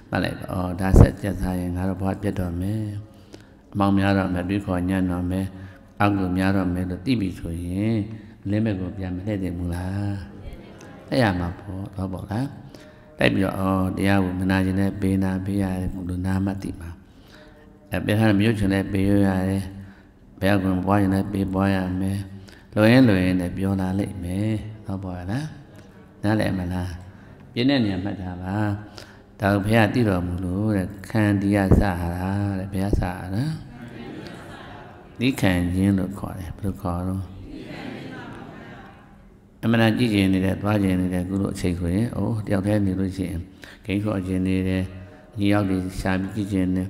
မှတ်လိုက်ပါအော်ဒါဆက်ကြက်စားရင်ငါတို့ဘဝပြတ်တော့မယ်အမောင်များတော့မယ်တွေးခေါ်ညံ့တော့မယ်အောက်ကိုများတော့မယ်လို့သိပြီဆိုရင်လင်းဘက်ကိုပြန်မလှည့်တယ်မူလားဆက်ရမှာပေါ့တော့ပေါ့လားတိုက်ပြီးတော့အော်တရားကိုမနာကျင်တဲ့ပေးနာပေးရတယ်ဘုလိုနာမတိပါအဲပြထားတဲ့မြုပ်ချင်တဲ့ပေးရရတယ်ဘယ်ကောင်ပွားရင်လည်းပေးပွားရမယ်လွယ်ရင်လွယ်ရင်လည်းပြောလာလိမ့်မယ်တော့ပေါ့လားနားလည်မလားပြင်းတဲ့နေရာမှတ်တာပါဒါကိုဘုရားတည်တော်မူလို့တဲ့ခန္တီရစဟာတဲ့ဘုရားစဟာနော်နိခံခြင်းလို့ခေါ်တယ်ဘယ်လိုခေါ်တော့အမှန်တန်ကြည့်ကျင်နေတယ်သွားကျင်နေတယ်ခုလိုအချိန်ဆိုရင်အိုးတယောက်တည်းနေလို့ရှိရင်ဂိမ်းခေါ်ကျင်နေတယ်ညီယောက်တွေရှာပြီးကြည့်ကျင်နေ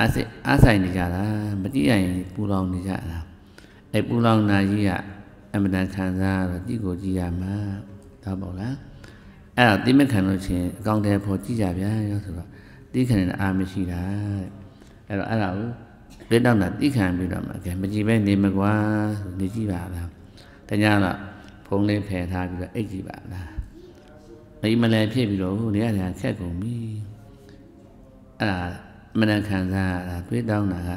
အဆအဆိုင်နေကြတာမကြည့်ရရင်ပူလောင်နေကြတာအဲပူလောင်နာကြီးကအမှန်တန်ခံစားရတော့ကြည့်ကိုကြည့်ရမှာဒါပေါ့လားအဲ့တော့တိမခံလို့ရှိရင်အကောင့်ထဲပေါ်ကြည့်ကြဗျာရောဆိုတော့တိခံနေတဲ့အာမရှိတာတဲ့အဲ့တော့အဲ့ဒါကိုလက်တော့တာတိခံပြီးတော့မှကဲမကြည့်ပဲနေမကွာနေကြည့်ပါလားတ냐တော့ဖုံးလေးဖယ်ထားပြီးတော့အိတ်ကြည့်ပါလားမိမလည်းဖြစ်ပြီးတော့ဟိုနေရာနေရာခက်ကုန်ပြီအဲ့ဒါမနခံစားရတာတွေးတောင်းတာက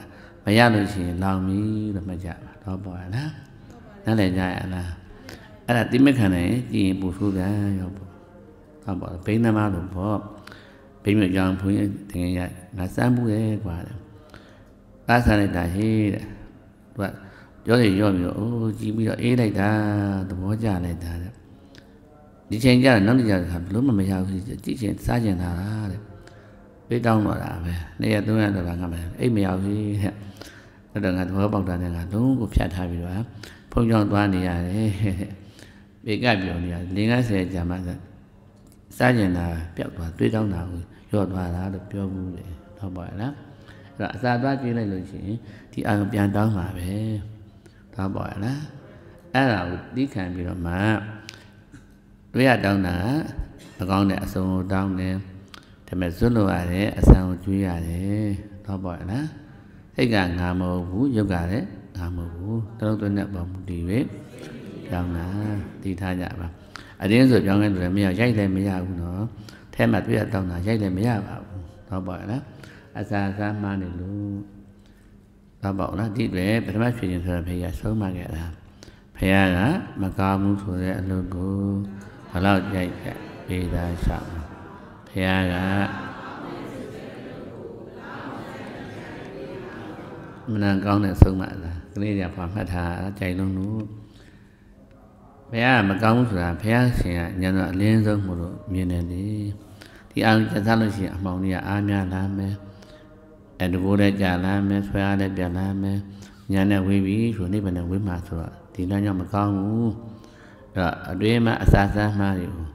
မရလို့ရှိရင်လောင်ပြီလို့မှတ်ကြပါတော့ပေါ်ရလားနားလည်ကြရလားအဲ့ဒါတိမခံနိုင်ကြည်ရင်ပူဆိုးပြန်ရောပေါ့ဟုတ်ပါဘိန်းသမားလို့ပေါ့ဘိန်းမြကြောင်ဘုန်းကြီးတင်ရငါစမ်းမှုရဲ့ကွာတဲ့။အားစားလိုက်တာဟေးတဲ့။သူကကြောတွေရော့ပြီးတော့အိုးကြီးပြီးတော့အေးလိုက်တာသဘောကျလိုက်တာတဲ့ဒီချိန်ကျတော့နောက်တစ်ကြိမ်ခါဘလို့မမရဘူးကြည့်ချင်စားချင်တာလားတဲ့ပေးတောင်းတော့တာပဲနေ့ရက်300ဒေါ်လာငါမယ်အိတ်မရဘူးတဲ့အဲ့တော့ငါသဘောပေါက်တာနဲ့ငါလုံးကိုဖြတ်ထားပြီးတော့ဖုန်းကြောင်သွားနေရတယ်ပေကပြောနေရတယ်50ကြာမှစားကျင်တာပျောက်သွားတွေးတောင်းတာကိုရော့သွားတာလို့ပြောဘူးလေဟုတ်ပါလားအဲ့တော့အစာသွားကြည့်လိုက်လို့ရှိရင်ဒီအာရုံပြန်တောင်းပါပဲသွားပေါ်ရလားအဲ့ဒါကိုသီးခံပြီးတော့မှတွေ့ရတောင်းတာမကောင်းတဲ့အဆုံးကိုတောင်းတယ်ဒါပေမဲ့စွန့်လို့ရတယ်အဆံကိုကျွေးရတယ်သွားပေါ်ရလားစိတ်ကငါမဟုတ်ဘူးရုပ်ကလည်းငါမဟုတ်ဘူးတလုံးသွင်းတဲ့ပုံမူတည်၍ကြောင်းတာတည်ထားကြပါအတင်းဆိုပြောင်းလဲလို့လည်းမရရိုက်လည်းမရဘူးနော်ထဲမှာတွေ့ရတောင်းတာရိုက်လည်းမရပါဘူးသွားပေါ်ရလားအစာစားမှန်းနေလို့တော့ပေါ့လားဒီပဲပထမဖြစ်ခြင်းဆိုတာဖေရဆုံးမခဲ့တာဖေရကမကားမှုဆိုတဲ့အလုပ်ကိုဘလောက်ကြိုက်ကြပေးတာရှောက်ဖေရကမနကောင်းတဲ့ဆုံးမလားကလေးတွေကပါမှတ်ထားကြိုက်လုံးလို့ဘုရားမကောင်းဘူးဆိုတာဘုရားရှင်ကညံတော့အလင်းဆုံးမလို့မြင်တယ်လေဒီအာရုံကျသလို့ရှိရင်အမှောင်ကြီးကအားများလာမယ်အဲတကိုးတဲ့ကြာလာမယ်ဆွဲရတဲ့ပြန်လာမယ်ညာနဲ့ဝေးပြီဆိုနိဗ္ဗာန်နဲ့ဝေးမှာဆိုတော့ဒီလမ်းကြောင့်မကောင်းဘူးအဲ့တော့အတွင်းမှာအစာစားမှားတွေကို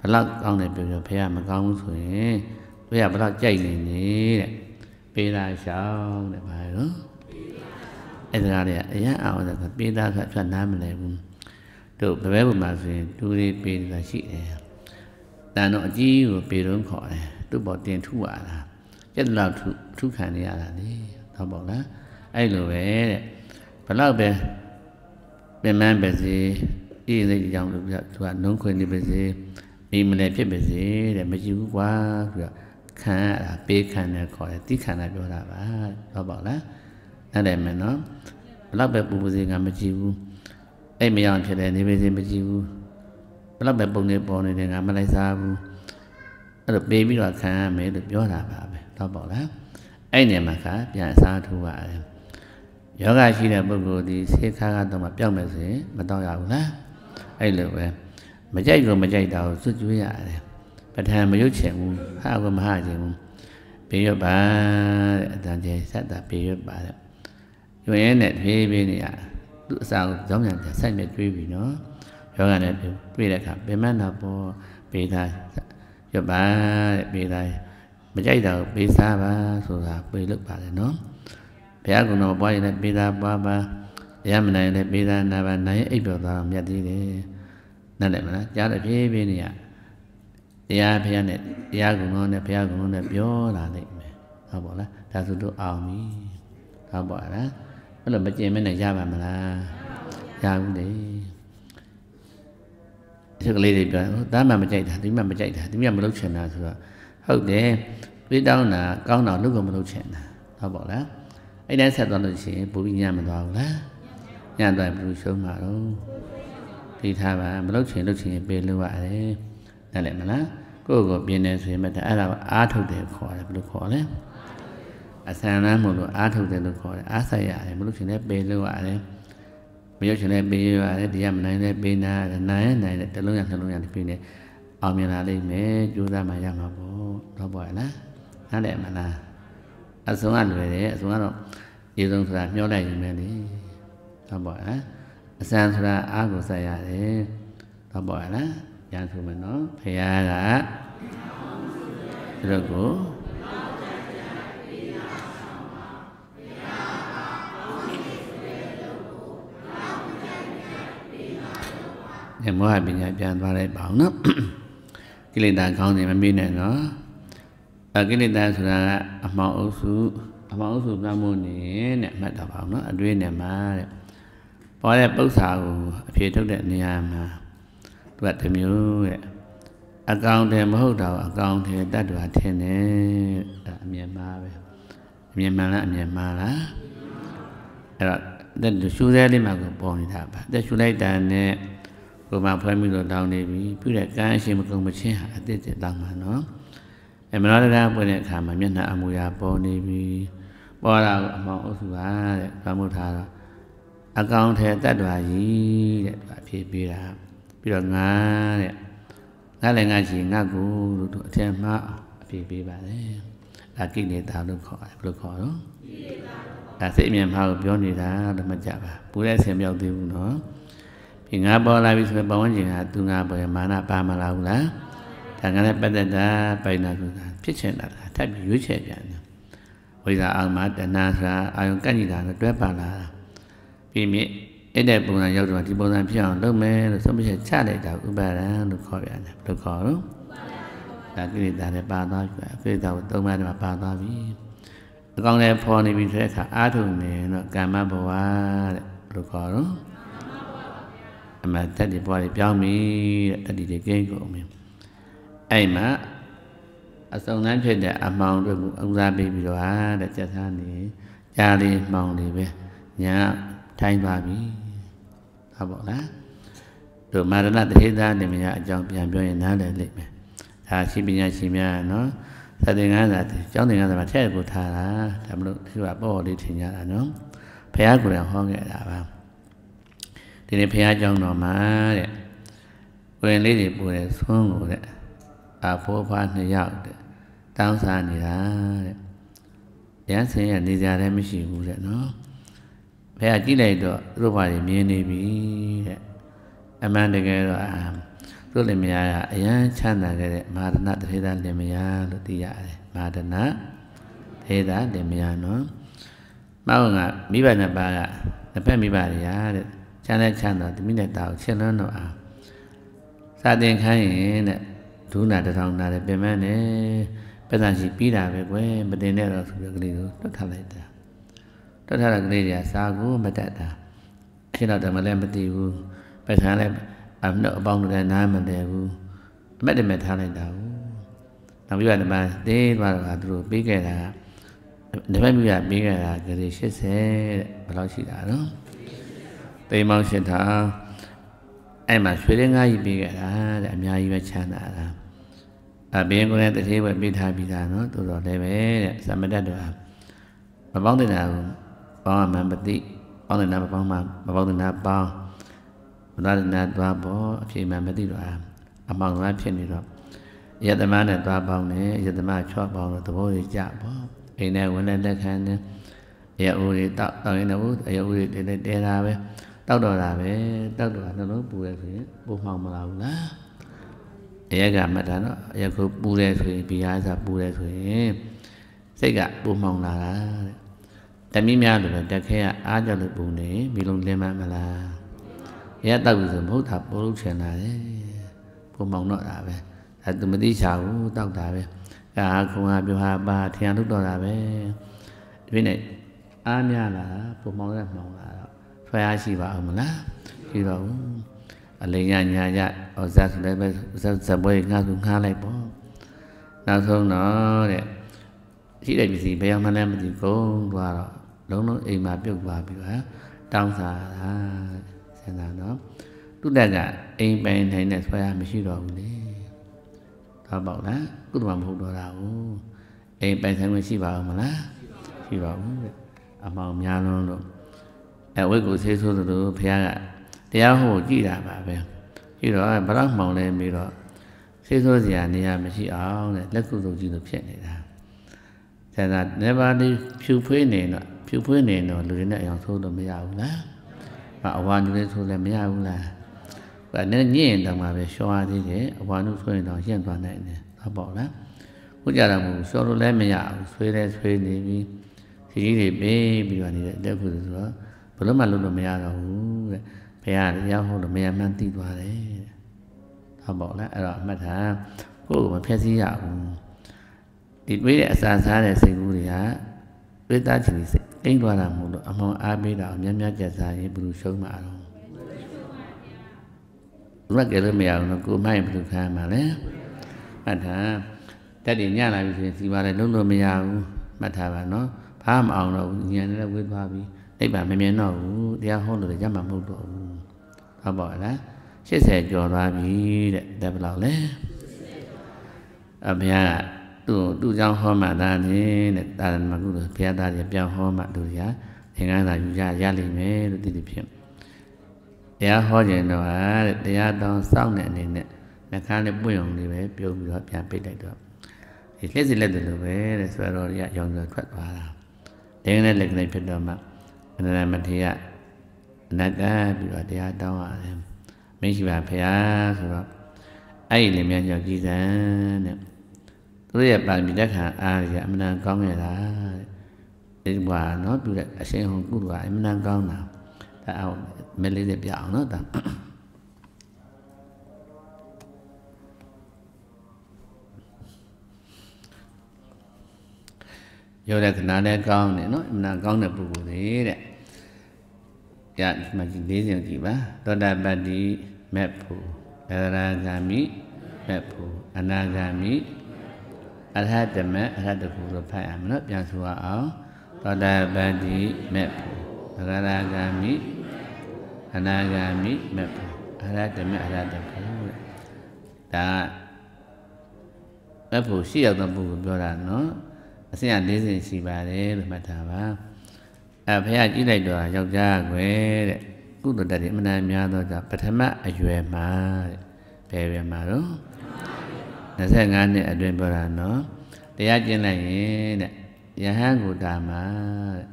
ဘလောက်ကောင်းတယ်ပြောပြောဖះမကောင်းဘူးဆိုရင်သူကဘလောက်ကြိုက်နေနေတဲ့ပေးတာရှောင်းတဲ့ဘာလို့အဲ့ဒါလည်းအရင်အောင်တဲ့ပေးတာဆိုဖြတ်နားမလဲဘူးတို့ဘယ်ဘုံမှာဆိုရင်သူတွေပေးတာရှိတယ်တန်တော့အကြီးကိုပေးတော့ခေါ်တယ်သူ့ပေါ်တင်ထူရတာကျက်လောက်ထူထုခံနေရတာလေဟုတ်ပေါ့လားအဲ့လိုပဲတဲ့ဘလောက်ပဲပင်မပဲစေအေးစိတ်ကြောင့်လို့ပြောသူကနှုံးခွေနေပဲစေမိမလည်းဖြစ်ပါစေတဲ့မကြည့်ဘူးကွာဆိုတော့ခံရတာပေးခံတယ်ခေါ်တယ်တိခံတာပြောတာပါဟုတ်ပါလားအဲ့ဒါမှနော်ဘလောက်ပဲပူပူစေကမကြည့်ဘူးအဲ့မရအောင်ဖြစ်တယ်နေပါစေမကြည့်ဘူးဘလောက်ပဲပုံနေပေါ်နေတယ်ငါမလိုက်စားဘူးအဲ့တော့ပေးပြီးတော့ခံရမယ်လို့ပြောတာပါပဲဟုတ်ပါလားအဲ့နေမှာကပြန်စားထိုးရတယ်ယောဂရှိတဲ့ပုဂ္ဂိုလ်ဒီဆေးခါကတော့မှပြောက်မယ်ဆိုရင်မတော့ရဘူးလားအဲ့လိုပဲမကြိုက်လို့မကြိုက်တာကိုစွတ်ကျွေးရတယ်ပဋ္ဌာန်မရွတ်ချင်ဘူးဟာကမဟာချင်ဘူးပေရွတ်ပါတဲ့အတန်ကျဲဆက်တာပေရွတ်ပါတဲ့ရွရဲနဲ့ပြေးပြေးနေရသူ့အစာကိုကြောင်းပြန်ဆက်မြတွေးပြီနော်ယောဂနဲ့တွေးတဲ့အခါပေမတ်နာပေါ်ပေသားရွတ်ပါတဲ့ပေသားမကြိုက်တာကိုပေးစားပါဆိုတာပေးလို့ပါတယ်နော်ဘုရားကုံတော်ပွားရင်လည်းပေးတာပွားပါတရားမနိုင်လည်းပေးတာနာပါနိုင်အိပ်ပျော်သားမြတ်သေးတယ်နားလည်မလားကြားတဲ့ဖြည်းဖြည်းနဲ့တရားဘုရားနဲ့တရားကုံတော်နဲ့ဘုရားကုံတော်နဲ့ပြောလာနိုင်မယ်ဟုတ်ပါလားဒါဆိုတော့အောင်ပြီဟုတ်ပါလားအဲ့လိုမကျင်မဲနဲ့ရပါမလားရဘူးလေဒီကလေးတွေပြောတာဒါမှမကြိုက်တာဒီမှမကြိုက်တာဒီမှမလုပ်ချင်တာဆိုတော့ဟုတ်တယ်တွေးတောင်းတာကောင်းတာလုပ်ကမလုပ်ချင်တာဟုတ်ပါလားအဲ့တိုင်းဆက်သွားလို့ရှိရင်ပူပြီးညံ့မသွားဘူးလားညံ့သွားပြီလို့ရှုံးမှာတော့သိထားပါမလုပ်ချင်လုပ်ချင်ပေးလို့ရတယ်နားလည်မလားကိုယ့်ကိုပြင်းနေဆိုရင်မတအဲ့ဒါအားထုတ်တယ်ခေါ်တယ်ဘယ်လိုခေါ်လဲအဆန္ဒမို့လို့အားထုတ်တယ်လို့ခေါ်တယ်အားဆက်ရတယ်မလုပ်ချင်လည်းပေးလို့ရတယ်မရောက်ချင်လည်းပေးရတယ်ဒီကမနိုင်လည်းပေးနာရတယ်နိုင်ရနိုင်တယ်တစ်လုံးရတစ်လုံးရတစ်ပြင်းနဲ့အောင်မြင်လာလိမ့်မယ်ကြိုးစားမှရမှာပေါ့တော့ပါလားနားလည်မလားအဆုံးကလွယ်တယ်အဆုံးကတော့ရေဆုံးဆိုတာမျောလိုက်ရင်ပဲလေဟုတ်ပါ့ဟမ်အစံဆိုတာအားကိုဆက်ရတယ်ဟုတ်ပါ့လားရန်ဆိုမယ်နော်ဖခင်ကသူတို့ကိုညမောဟပညာပြန်သွားလိုက်ပါအောင်နော်ကိလေသာကောင်းတယ်မမေ့နဲ့နော်အကိလေသာဆိုတာကအမှောင်အုပ်စုအမှောင်အုပ်စုတမ်းမှုနေတဲ့အမှတ်တော်ပါအောင်နော်အတွင်းနဲ့မှာတဲ့ပေါ်တဲ့ပု္ပ္ပာကိုအဖြေထုတ်တဲ့နေရာမှာသူကတမျိုးရဲ့အကောင်တယ်မဟုတ်တာကိုအကောင်တယ်တတ်တာထင်တယ်အမြင်မှားပဲအမြင်မှန်လားအမြင်မှားလားအဲ့တော့တက်ရှူသေးလေးမှာကိုပေါ်နေတာပါတက်ရှူလိုက်တာနဲ့ကိုမဖွဲမိလို့တောင်းနေပြီပြုတဲ့ကံအရှင်မကုန်မချင်းဟာအတိတ်တောင်းမှာနော်အဲမနောတရားပွင့်တဲ့အခါမှာမျက်နှာအမူအရာပေါ်နေပြီပေါ်တာကိုအမောင်အုပ်စုပါတဲ့ဗမုထာတော့အကောင်ထဲတတ်သွားကြီးတဲ့သူအဖြေပေးတာပြီးတော့ငါတဲ့ငါလည်းငါချီငါကိုလို့သူအထက်မှအဖြေပေးပါတယ်ဒါကိနေတာလို့ခေါ်တယ်ဘယ်လိုခေါ်တော့ဒါစိတ်အမြင်မှားကိုပြောနေတာလို့မှတ်ကြပါဘူးလည်းဆင်မြောက်သေးဘူးနော်ပြီးငါပေါ်လာပြီဆိုရင်ပဝန်းကျင်ကသူငါပေါ်ရမာနပါမလာဘူးလားဒါကလည်းပတ္တတာပိုင်တာဆိုတာဖြစ်ချင်တာလားထပ်ပြီးရွေးချယ်ပြန်တယ်ဝိဇာအာမတဏှာဆိုတာအာယုံကန့်ကြည့်တာတွဲပါလာတာပြီးမြင့်အဲ့တဲ့ပုံစံရောက်တော့ဒီပုံစံဖြစ်အောင်လုပ်မယ်လို့ဆုံးဖြတ်ချလိုက်တာဥပါဒံလို့ခေါ်ပြန်တယ်ဘယ်လိုခေါ်တော့ဒါကိလေသာတွေပါသွားပြီကိလေသာကိုသုံးပါးတွေပါသွားပြီအကောင်လည်းဖော်နေပြီဆိုတဲ့အခါအာထုံနေတော့ကာမဘဝတဲ့ဘယ်လိုခေါ်တော့အမှန်တတ္တိဘဝတွေပြောင်းပြီတတ္တိတွေကင်းကုန်ပြီအဲ့မှာအစုံတိုင်းဖြစ်တဲ့အမှောင်တွေကိုအဥစားပေးပြီးတော့ဟာတဲ့ကျက်သားနေကြာလေးမှောင်လေးပဲညာထိုင်းပါပြီဟုတ်ပေါ့လားတို့မာရဏတထေသားနေမရအကြောင်းပြန်ပြောရင်နားလည်လိမ့်မယ်ဒါရှိပညာရှင်များနော်သတ္တငါသာကျောင်းသင်္ကန်းသာထည့်ကိုထားတာဒါမလို့သူကပေါ့လေးထင်ကြတာနော်ဘုရားကိုယ်တိုင်ဟောခဲ့တာပါဒီနေ့ဘုရားကျောင်းတော်မှာတဲ့ဝင်လေးတွေပူတယ်သွန်းကိုတဲ့အဖိုးဖွားနှစ်ယောက်တဲ့တောင်းစားနေတာတဲ့ရန်စင်ရနေကြတယ်မရှိဘူးတဲ့နော်ဖះကြည့်လိုက်တော့သူတို့ဘာတွေမြင်နေပြီတဲ့အမှန်တကယ်တော့သူလင်မယားကအရန်ချမ်းသာခဲ့တဲ့မာဒနာတထေသာလင်မယားလို့သိရတယ်မာဒနာထေသာလင်မယားနော်မောင်ကမိဘနှစ်ပါးကတစ်ဖက်မိဘတွေရာတဲ့ချမ်းသာချမ်းသာတမိနဲ့တာကိုချစ်လွန်းတော့အာစာတင်ခိုင်းရင်တဲ့ဒုနာတထောင်နာတယ်ပင်မနဲ့ပက်ဆန်ရှိပြီးတာပဲကွယ်မတင်နဲ့တော့ဆိုပြီးကလေးကိုတွတ်ထားလိုက်တာတွတ်ထားတဲ့ကလေးတွေကစားကိုမတတ်တာဖြစ်တော့တယ်မလဲမသိဘူးပက်ဆန်လည်းအနှုတ်အပေါင်းလည်းနားမလဲဘူးအမက်တမဲ့ထားလိုက်တာဘူးနောက်ပြီးတော့ဒီမှာသေးသွားတော့ကသူတို့ပေးခဲ့တာကဒီဘက်မြူရပေးခဲ့တာကလေး80တဲ့ဘယ်လောက်ရှိတာနော်သိမောင်းရှင်းတာအဲ့မှာရွှေရင်းကားကြီးပေးခဲ့တာတဲ့အများကြီးပဲချမ်းသာတာအဘင်းကိုလည်းတတိဝဲပြထားပြီးသားနော်သို့တော်လည်းပဲတဲ့သမတတ်တော်မပေါင်းတင်တာကိုပေါင်းမှမသိပေါင်းတင်တာမပေါင်းမှမပေါင်းတင်တာပေါင်းမတော်တင်တာသွားပေါ်အဖြေမှမသိတော့အမောင်သွားဖြစ်နေတော့ယတမနဲ့သွားပေါင်းတယ်ယတမချော့ပေါင်းတော့သဘောကြီးကြပေါ့အိမ်ထဲဝင်လက်လက်ခံတယ်ရဦးတွေတောက်တောက်ရင်တော့အရဦးတွေတဲတဲတာပဲတောက်တော့တာပဲတောက်တော့နှလုံးပူရဆိုရင်ပူမှောင်မလာဘူးလားအရက်ကမှတ်တာနော်အရက်ကိုပူတယ်ဆိုရင်ဘီယာစာပူတယ်ဆိုရင်စိတ်ကပူမှောင်လာတာတဲ့တမိများလိုပဲတက်ခဲကအားကြလို့ပူနေမိလုံးလင်းမမလားအရက်တောက်ပြီဆိုမဟုတ်တာပိုးလို့ချင်လာတယ်ပူမှောင်တော့တာပဲဒါသူမသိချဘူးတောက်တာပဲအာခုံဟာပြောဟာပါထင်ထုတ်တော့တာပဲဒီပြင်းနဲ့အားများလာပူမှောင်ရမှောင်လာတော့ဖျားရှိပါအောင်မလားပြီးတော့အလိညာညာညဟောဇတ်ဆိုလည်းပဲဇတ်ဇပွဲငါသူငှားလိုက်ပေါ့နောက်ဆုံးတော့တဲ့ရှိတဲ့ပစ္စည်းဘယ်မှလည်းမသိကုန်သွားတော့လုံးလုံးအိမ်မှာပြုတ်သွားပြီးတော့တောင်းစားတာစဉ်းစားတော့သူတက်ကအိမ်ပိုင်နိုင်တဲ့ဆွဲရမရှိတော့ဘူးလေဒါပေါ့လားကုသမမဟုတ်တော့တာဘူးအိမ်ပိုင်ဆိုင်မရှိပါဘူးမလားရှိပါဘူးတဲ့အမောင်များလုံးလို့အဝိကုသေးဆိုးသလိုဘုရားကတရားဟောကြည့်တာပါပဲကြည့်တော့ဘလောက်မှောင်လဲပြီးတော့စိတ်ဆိုးစရာနေရာမရှိအောင်တဲ့လက်ကုစုပ်ကြီးလိုဖြစ်နေတာဆရာ never ဒီဖြူဖွေးနေတော့ဖြူဖွေးနေတော့လူတွေနဲ့အောင်ဆိုးလို့မရဘူးလားမအဝါနုလည်းဆိုးလည်းမရဘူးလားအဲ့နဲ့ညင်တောင်မှာပဲရှောရသေးတယ်အဝါနုဆိုရင်တော့ရှင်းသွားနိုင်တယ်ဟုတ်ပေါ့လားခုကြတာမဟုတ်ဘူးရှောလို့လည်းမရဘူးဆွေးလဲဆွေးနေပြီးစီကြီးတွေပေးပြီးတော့နေတဲ့တက်ခုဆိုတော့ဘလို့မှလုံးလို့မရတော့ဘူးတဲ့ရားတရားဟောလို့မရမှန်းသိသွားတယ်ဟုတ်ပေါ့လားအဲ့တော့အမှတ်ထားကိုယ့်ကိုမဖျက်ဆီးရဘူးဒီတွေးတဲ့အစာစားတဲ့စိတ်ကူးတွေကတွေးသားချင်ပြီးစိတ်ကိန်းသွားတာမဟုတ်လို့အမှန်အားပေးတာအများများကြက်စားရင်ဘယ်လိုရှုံးမှာတော့ဘုရားကလည်းမရဘူးနော်ကိုမိုင်းဘယ်လိုခံရမှာလဲမှတ်ထားတက်တည်ညလာပြီဆိုရင်စီပါလေလုံးလုံးမရဘူးမှတ်ထားပါနော်ဘာမှမအောင်တော့ဘူးဉာဏ်နဲ့ဝေးသွားပြီအိပ်ပါမမြင်တော့ဘူးတရားဟောလို့လည်းရမှာမဟုတ်တော့ဘူးဟုတ်ပါလား80ကျော်သွားပြီတဲ့ဒါဘယ်လောက်လဲအဖေကသူ့သူ့ကြောင့်ဟောမှသာနေတဲ့တာရဏကုလို့ဘုရားသားတွေပြောင်းဟောမှသူတွေကသင်္ကန်းသာယူရရလိမ့်မယ်လို့သိသိဖြစ်တရားဟောခြင်းတော့ဟာတရားတော်စောင့်တဲ့အနေနဲ့နှခမ်းလေးပွင့်အောင်လေးပဲပြုံးပြီးတော့ပြန်ပိတ်လိုက်တော့ဒီလက်စီလက်တယ်လို့ပဲတဲ့ဆိုတော့ရရောင်ရထွက်သွားတာဒင်းနဲ့လက်ကနေဖြစ်တော့မှအနန္တမထေရအနတ္တပြီးတော့တရားတောင်းရတယ်မရှိပါဘုရားဆိုတော့အဲ့ဒီလင်မြန်းကြောင့်ကြည်စံတဲ့သူရဲ့ပါရမီလက်ခံအားရအမှန်ကောင်းရတာတဲ့ဒီမှာနော်ပြုတဲ့အရှင်ဟောကုလိုကအမှန်ကောင်းတာဒါအောင်မလေးလေးပြအောင်နော်ဒါရောတဲ့ခဏနဲ့ကောင်းတယ်နော်အမှန်ကောင်းတဲ့ပုဂ္ဂိုလ်တွေတဲ့ယမကြီး၄၀ကြည်ပါသောတာပတ္တိမက်ဖို့အရာဂာမိမက်ဖို့အနာဂာမိအရဟတမအရဟတဖို့ဆိုဖတ်ရမယ်နော်ပြန်ဆိုအောင်သောတာပတ္တိမက်ဖို့အရာဂာမိအနာဂာမိမက်ဖို့အရဟတမအရဟတဖို့တဲ့ဒါမက်ဖို့ရှိရောက်တဲ့ပုဂ္ဂိုလ်ပြောတာနော်အဆင့်က၄၀ရှိပါတယ်လို့မှတ်ထားပါအဲဖះကြည့်လိုက်တော့ယောက်ျားကွယ်တဲ့ကုသိုလ်တတ်တွေအမှန်များသောကြောင့်ပထမအရွယ်မှာတဲ့ဘယ်ပဲမှာတော့25နှစ်အတွင်းပြောတာနော်တရားကျင့်လိုက်ရင်တဲ့ယဟန်ကိုတာမှာတဲ့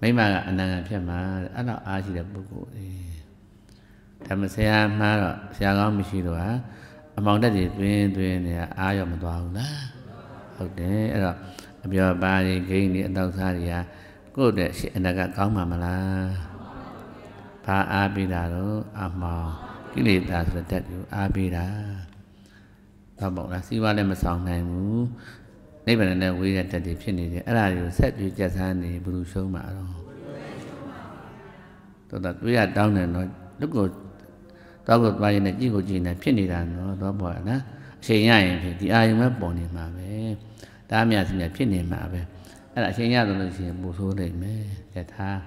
မိမကအနန္တဖြစ်မှာတဲ့အဲ့တော့အားရှိတဲ့ပုဂ္ဂိုလ်တွေဓမ္မဆရာမှာတော့ဆရာကောင်းမရှိတော့ဟာအမောင်တက်တွေတွင်းတွင်းနေအားရောမသွားဘူးလားဟုတ်တယ်အဲ့တော့အပြောပါတွေဂိမ်းတွေအတောက်စားတွေဟာကိုယ့်အတွက်ရှေ့အနာကကောင်းမှာမလားဘာအားပေးတာတော့အမှောင်ကိလေသာဆိုတဲ့ကိုအားပေးတာဘာပေါ့လားစီးပွားလည်းမဆောင်နိုင်ဘူးနိဗ္ဗာန်နဲ့ဝေးတဲ့တက်တွေဖြစ်နေတယ်အဲ့ဒါတွေကိုဆက်ပြီးကြက်ဆန်းနေဘယ်လိုရှုံးမှာတော့တော်တော်တွေ့ရတောင်းတယ်နော်လူကိုတော့ကိုသွားရင်လည်းကြည့်ကိုကြည့်နေဖြစ်နေတာနော်တော့ပေါ့နော်အချိန်ရရင်ဖြစ်ဒီအာယုံပဲပုံနေမှာပဲဒါအများကြီးဖြစ်နေမှာပဲအဲ့ဒါအချိန်ရသလိုရှိရင်ပူဆိုးနိုင်မယ်တထား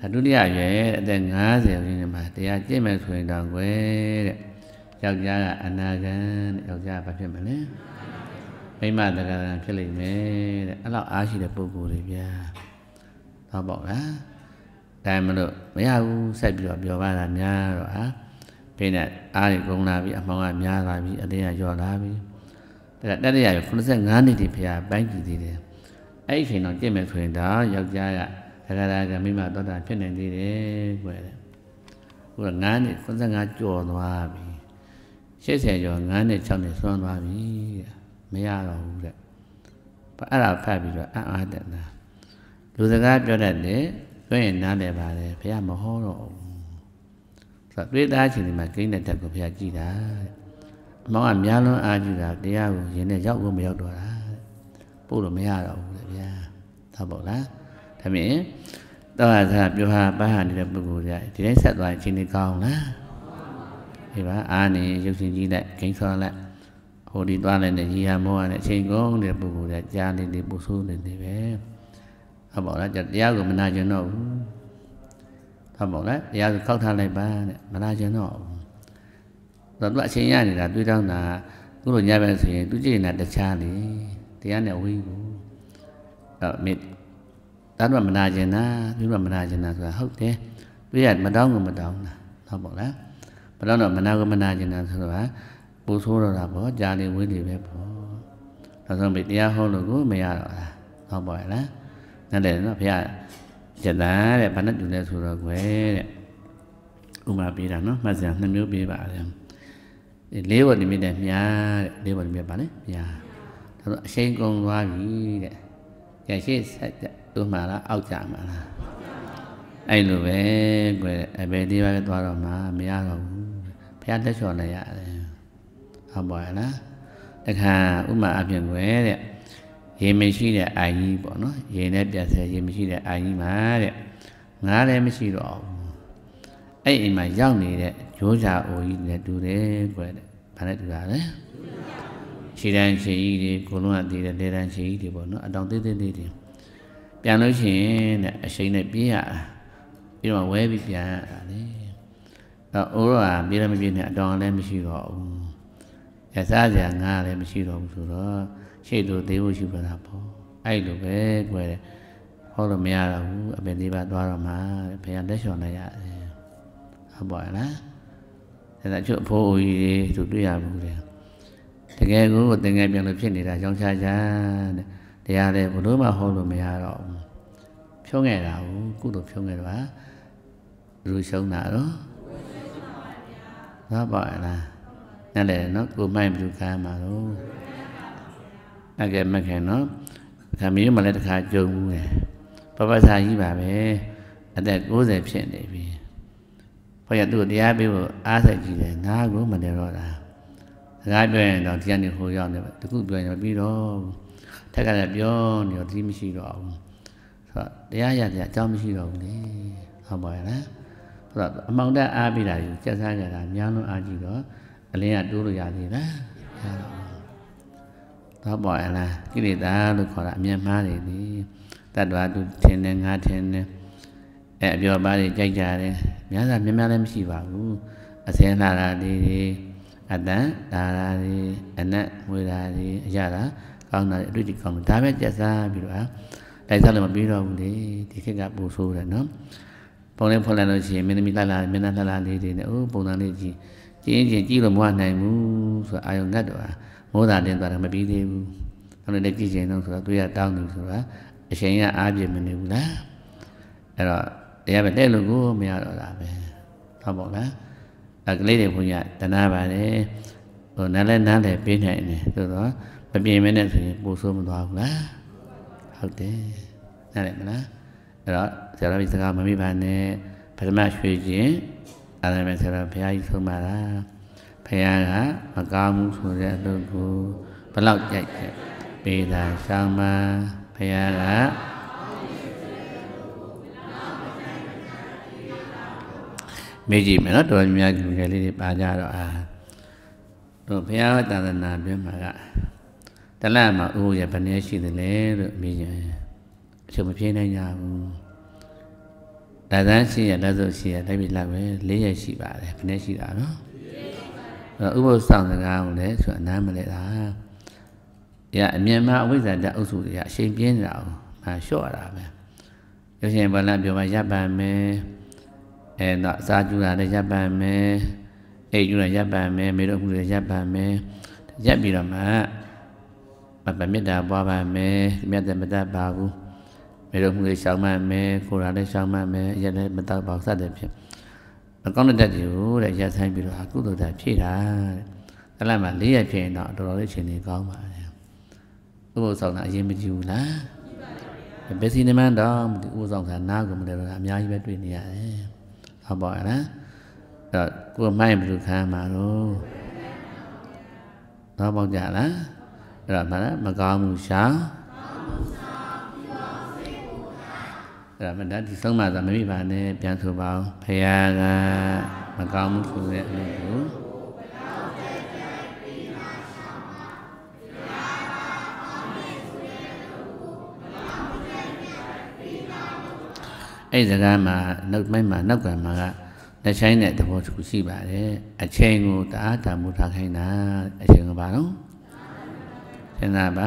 ဒါဒုတိယရွယ်အသက်90ရင်းမှာတရားကျင့်မယ်ဆိုရင်တော့ွယ်တဲ့ယောက်ျားကအနာဂံတဲ့ယောက်ျားကဘာဖြစ်မလဲမိမတက္ကရာဖြစ်လိမ့်မယ်တဲ့အဲ့လောက်အားရှိတဲ့ပုဂ္ဂိုလ်တွေဗျာဟုတ်ပေါ့လားဒါမှမလို့မရဘူးဆက်ပြီးတော့ပြောပါတာများတော့ဟာဖိနေအားတွေကုန်လာပြီအမှောင်ကများလာပြီအတင်းကလျော့လာပြီဒါကတတိယ85နှစ်တိဖရာပိုင်းကြည့်သေးတယ်အဲ့ဒီချိန်တော့ကြင့်မယ်ဆိုရင်ဒါယောက်ျားကသက္ကရာကမိမသောတာဖြစ်နေသေးတယ်ကွယ်တယ်ခုက9နှစ်55ကျော်သွားပြီ80ကျော်9နှစ်6နှစ်ဆွမ်းသွားပြီမရတော့ဘူးတဲ့အဲ့ဒါဖတ်ပြီးတော့အံ့အားတက်တာလူစကားပြောတတ်တယ်ပြောရင်နားလည်ပါတယ်ဘုရားမဟောတော့ဘူးဆိုတော့တွေ့သားချင်းဒီမှာကိန်းတဲ့တက်ကိုဘုရားကြည်တာအမောင်ကများလွန်းအားကြည့်တာတရားကိုရင်နဲ့ရောက်ကိုမရောက်တော့တာပို့လို့မရတော့ဘူးသာပေါ့လားဒါမြင်တော့သာပြောဟာပါဟာနေတဲ့ပုဂ္ဂိုလ်တွေကဒီတိုင်းဆက်သွားရင်ချင်းနေကောင်းလားဒီပါအာနေရုပ်ရှင်ကြီးနဲ့ဂိမ်းဆော်လိုက်ဟိုဒီသွားလိုက်နဲ့ရီဟာမောရနဲ့အချိန်ကုန်တဲ့ပုဂ္ဂိုလ်တွေကကြားနေနေပူဆိုးနေနေပဲဟုတ်ပေါ့လားတရားကိုမနာကျင်တော့ဘူးဟုတ်ပေါ့လားတရားကိုခောက်ထားလိုက်ပါတဲ့မနာကျင်တော့ဘူးတော့သူအချိန်ရနေတာတွေးတောင်းတာသူ့လိုညပဲဆိုရင်သူကြည့်နေတာတခြားလေတရားနဲ့ဝေးဘူးမင်းသားတို့မနာကျင်တာသူတို့မနာကျင်တာဆိုတာဟုတ်တယ်တွေ့ရမတောင်းကမတောင်းတာဟုတ်ပေါ့လားဘယ်တော့တော့မနာကမနာကျင်တာဆိုတော့ပူဆိုးတော့တာပေါ့ကြာနေဝင်းနေပဲပေါ့နောက်ဆုံးပြီတရားဟောလို့ကိုမရတော့လားဟုတ်ပေါ့လားနားလည်နော်ဖေရကျန်တဲ့ဘာနဲ့တူလဲဆိုတော့ကွယ်တဲ့ဥမာပေးတာနော်မှတ်စရာနှစ်မျိုးပေးပါတယ်လေးဝတ်နိမိတ်နဲ့မြားတဲ့လေးဝတ်နိမိတ်ပါနဲ့မြားဒါဆိုအချိန်ကုန်သွားပြီတဲ့ကြရှေ့ဆက်ကြသူ့မှာလားအောက်ကြမှာလားအဲ့လိုပဲကွယ်အဘယ်ဒီပါပဲသွားတော့မှာမရတော့ဘူးဘုရားလက်လျှော်လိုက်ရတယ်ဟုတ်ပါရဲ့လားတခါဥမာအပြင်ကွယ်တဲ့ရေမရှိတဲ့အိုင်ကြီးပေါ့နော်ရေနဲ့ပြတ်ဆဲရေမရှိတဲ့အိုင်ကြီးမှာတဲ့ငားလည်းမရှိတော့ဘူးအဲ့အိမ်မှာရောက်နေတဲ့ဂျိုးစာအိုကြီးနဲ့တူတယ်ကွယ်တဲ့ဘာနဲ့တူတာလဲခြေတန်းခြေကြီးတွေကိုလုံးကတည်တယ်လက်တန်းခြေကြီးတွေပေါ့နော်အတောင်သေးသေးသေးတွေပြန်လို့ရှိရင်တဲ့အရှိန်နဲ့ပြေးရတာပြီးတော့ဝဲပြီးပြန်ရတာလေတော့အိုးတော့ပြေးလည်းမပြေးနဲ့အတောင်လည်းမရှိတော့ဘူးရစားစရာငားလည်းမရှိတော့ဘူးဆိုတော့ရှိတ်လို့သေးဖို့ရှိပါတာပေါ့အဲ့လိုပဲကွယ်တယ်ဟောလို့မရတော့ဘူးအပင်လေးပါသွားတော့မှဘုရားလက်လျှော်နိုင်ရတယ်ဟုတ်ပါလားဒါကြောင့်အဖိုးအိုကြီးတွေသူတွေ့ရဘူးလေတကယ်ကိုသင်ငယ်ပြန်လို့ဖြစ်နေတာရောင်းချချမ်းတဲ့တရားတဲ့ဘလို့မှဟုတ်လို့မရတော့ဘူးဖြုံးခဲ့တာကိုကုသိုလ်ဖြုံးခဲ့တာလူရှုံးတာတော့ဟုတ်ပါရဲ့လားနဲ့လေနော်ကိုမိုက်ဘလူခံမှာတော့အကဲမခင်နော်ခမီးမလည်းတစ်ခါကြုံဘူးလေပပစာကြီးပါပဲအသက်60ဖြစ်နေပြီဘုရားသူ့တရားပေးဖို့အားစိတ်ကြီးတယ်ငါကိုမလဲတော့တာစကားပြောရင်တော့ဒီကနေ့ဟိုရောက်နေပဲတခုပြောရင်မပြီးတော့ထက်ကလည်းပြောနေတော့ဒီမရှိတော့ဘူးဆိုတော့တရားရတရားအကြောင်းမရှိတော့ဘူးလေဟုတ်ပါရဲ့လားဆိုတော့အမောင်တက်အားပေးတာယူစက်စားကြတာများလုံးအားကြည့်တော့အလင်းကတိုးလို့ရသေးလားရတော့တော့ပေါ်ရလားကိလေသာလို့ခေါ်တာအမြင်မှားနေသည်တတ္တဝါသူထင်တယ်ငါထင်တယ်အဲအပြောပါးတွေကြိုက်ကြတယ်များစွာများများလည်းမရှိပါဘူးအစင်းလာတာလေးတွေအတန်ဒါရာတွေအနက်မွေတာတွေအရတာကောင်းတာတွေအတွေ့အကြုံကောင်းတယ်ဒါပဲကြက်စားပြီးတော့လိုက်စားလို့မပြီးတော့ဘူးလေဒီခေတ်ကပူဆိုးတယ်နော်ပုံလေးဖွင့်လိုက်လို့ရှိရင်မင်းသမီးလှလာမင်းသားလှလာလေးတွေနဲ့အိုးပုံစံလေးကြီးကျင်းချင်းကြည့်လို့မဝနိုင်ဘူးဆိုတော့အာယုံငတ်တော့မိုးသာတင်သွားတာမပြီးသေးဘူး။နောက်လည်းကြည့်ချင်တော့ဆိုတော့သူရတောင်းတယ်ဆိုတာအချိန်ကအားပြမနေဘူးလား။အဲ့တော့တရားပဲတဲ့လို့ကိုမရတော့တာပဲ။ဟုတ်ပါ့မလား။အကလေးတွေဘုရားတနာပါတယ်ဟိုနားလဲနားလဲပေးနိုင်တယ်သို့တော့မပြေမနဲ့ဆိုရင်ပို့ဆိုးမသွားဘူးလားဟုတ်တယ်နားလဲမလားအဲ့တော့ဆရာတော်ကြီးစကားမမိပါနဲ့ပထမရွှေခြင်းအားလည်းဆရာတော်ဘုရားကြီးဆုံးပါတာဘုရားကမကောင်းမှုဆိုတဲ့အလုပ်ကိုဘလောက်ကြိုက်ခဲ့ပေးတာရှောင်းပါဘုရားကမေ့ကြည့်မယ်နော်တော်တော်များလူငယ်လေးတွေပါကြတော့အာတို့ဘုရားသာသနာပြမှာကတလန့်မှာအိုးရဘယ်နည်းရှိသလဲလို့မေးကြတယ်အချို့မပြေးနိုင်ကြဘူးဒါသန်းရှိရလက်စုပ်ရှိရတိုက်ပြီးလောက်ပဲလေးရရှိပါတယ်ဘယ်နည်းရှိတာနော်ဥပုသ္ဆောင်စကားကိုလည်းဆိုအနားမလဲတာရအမြင်မှာအဝိဇ္ဇာတအုပ်စုတွေကအချိန်ပြင်းနေတာအောင်မလျှော့ရတာပဲရုပ်ရှင်ဘာလပြောမှာရပ်ပါမယ်အဲတော့အစာကျူတာလည်းရပ်ပန်မယ်အိတ်ကျူတာရပ်ပန်မယ်မေတော်မှုတွေရပ်ပန်မယ်ရပ်ပြီးတော့မှမပမေတ္တာပွားပါမယ်မြတ်တဲ့မတတ်ပါဘူးမေတော်မှုတွေရှောင်မှမယ်ကိုယ်တော်လည်းရှောင်မှမယ်ရက်လည်းမတတ်ပါဘူးစတဲ့ဖြင့်အကောင်းတဲ့တတ်တွေကိုတဲ့ရပ်ဆိုင်ပြီးတော့အကုသိုလ်တာဖြည့်တာတဲ့အဲ့လိုက်မှာ၄ရက်ဖြည့်ရင်တော့တော်တော်လေးရှင်နေကောင်းပါတယ်ဥပ္ပုဆောင်တာအရင်မကြည့်ဘူးလားဘယ်စီနမန်တော့ဥပ္ပုဆောင်တာနားကိုမလဲတော့အများကြီးပဲတွေ့နေရတယ်ဟောပေါ့နော်အဲ့တော့ကိုယ်မိုက်ဘယ်လိုခံမှာတော့ဟောပေါ့ကြလားအဲ့တော့မှလည်းမကောင်းမှုရှာအဲ့ဒါမှဒါဒီဆုံးမှသာမမိပါနဲ့ပြန်ဆိုပါဦးဖခင်ကမကောင်းမှုဆိုတဲ့အမှုကိုအဲ့စကားမှာနောက်ပိုင်းမှာနောက်ကံမှာကလက်ဆိုင်တဲ့သဘောတစ်ခုရှိပါတယ်အချိန်ကိုတအားတမှုထားခိုင်းတာအချိန်ကဘာလို့စဉ်းစားပါ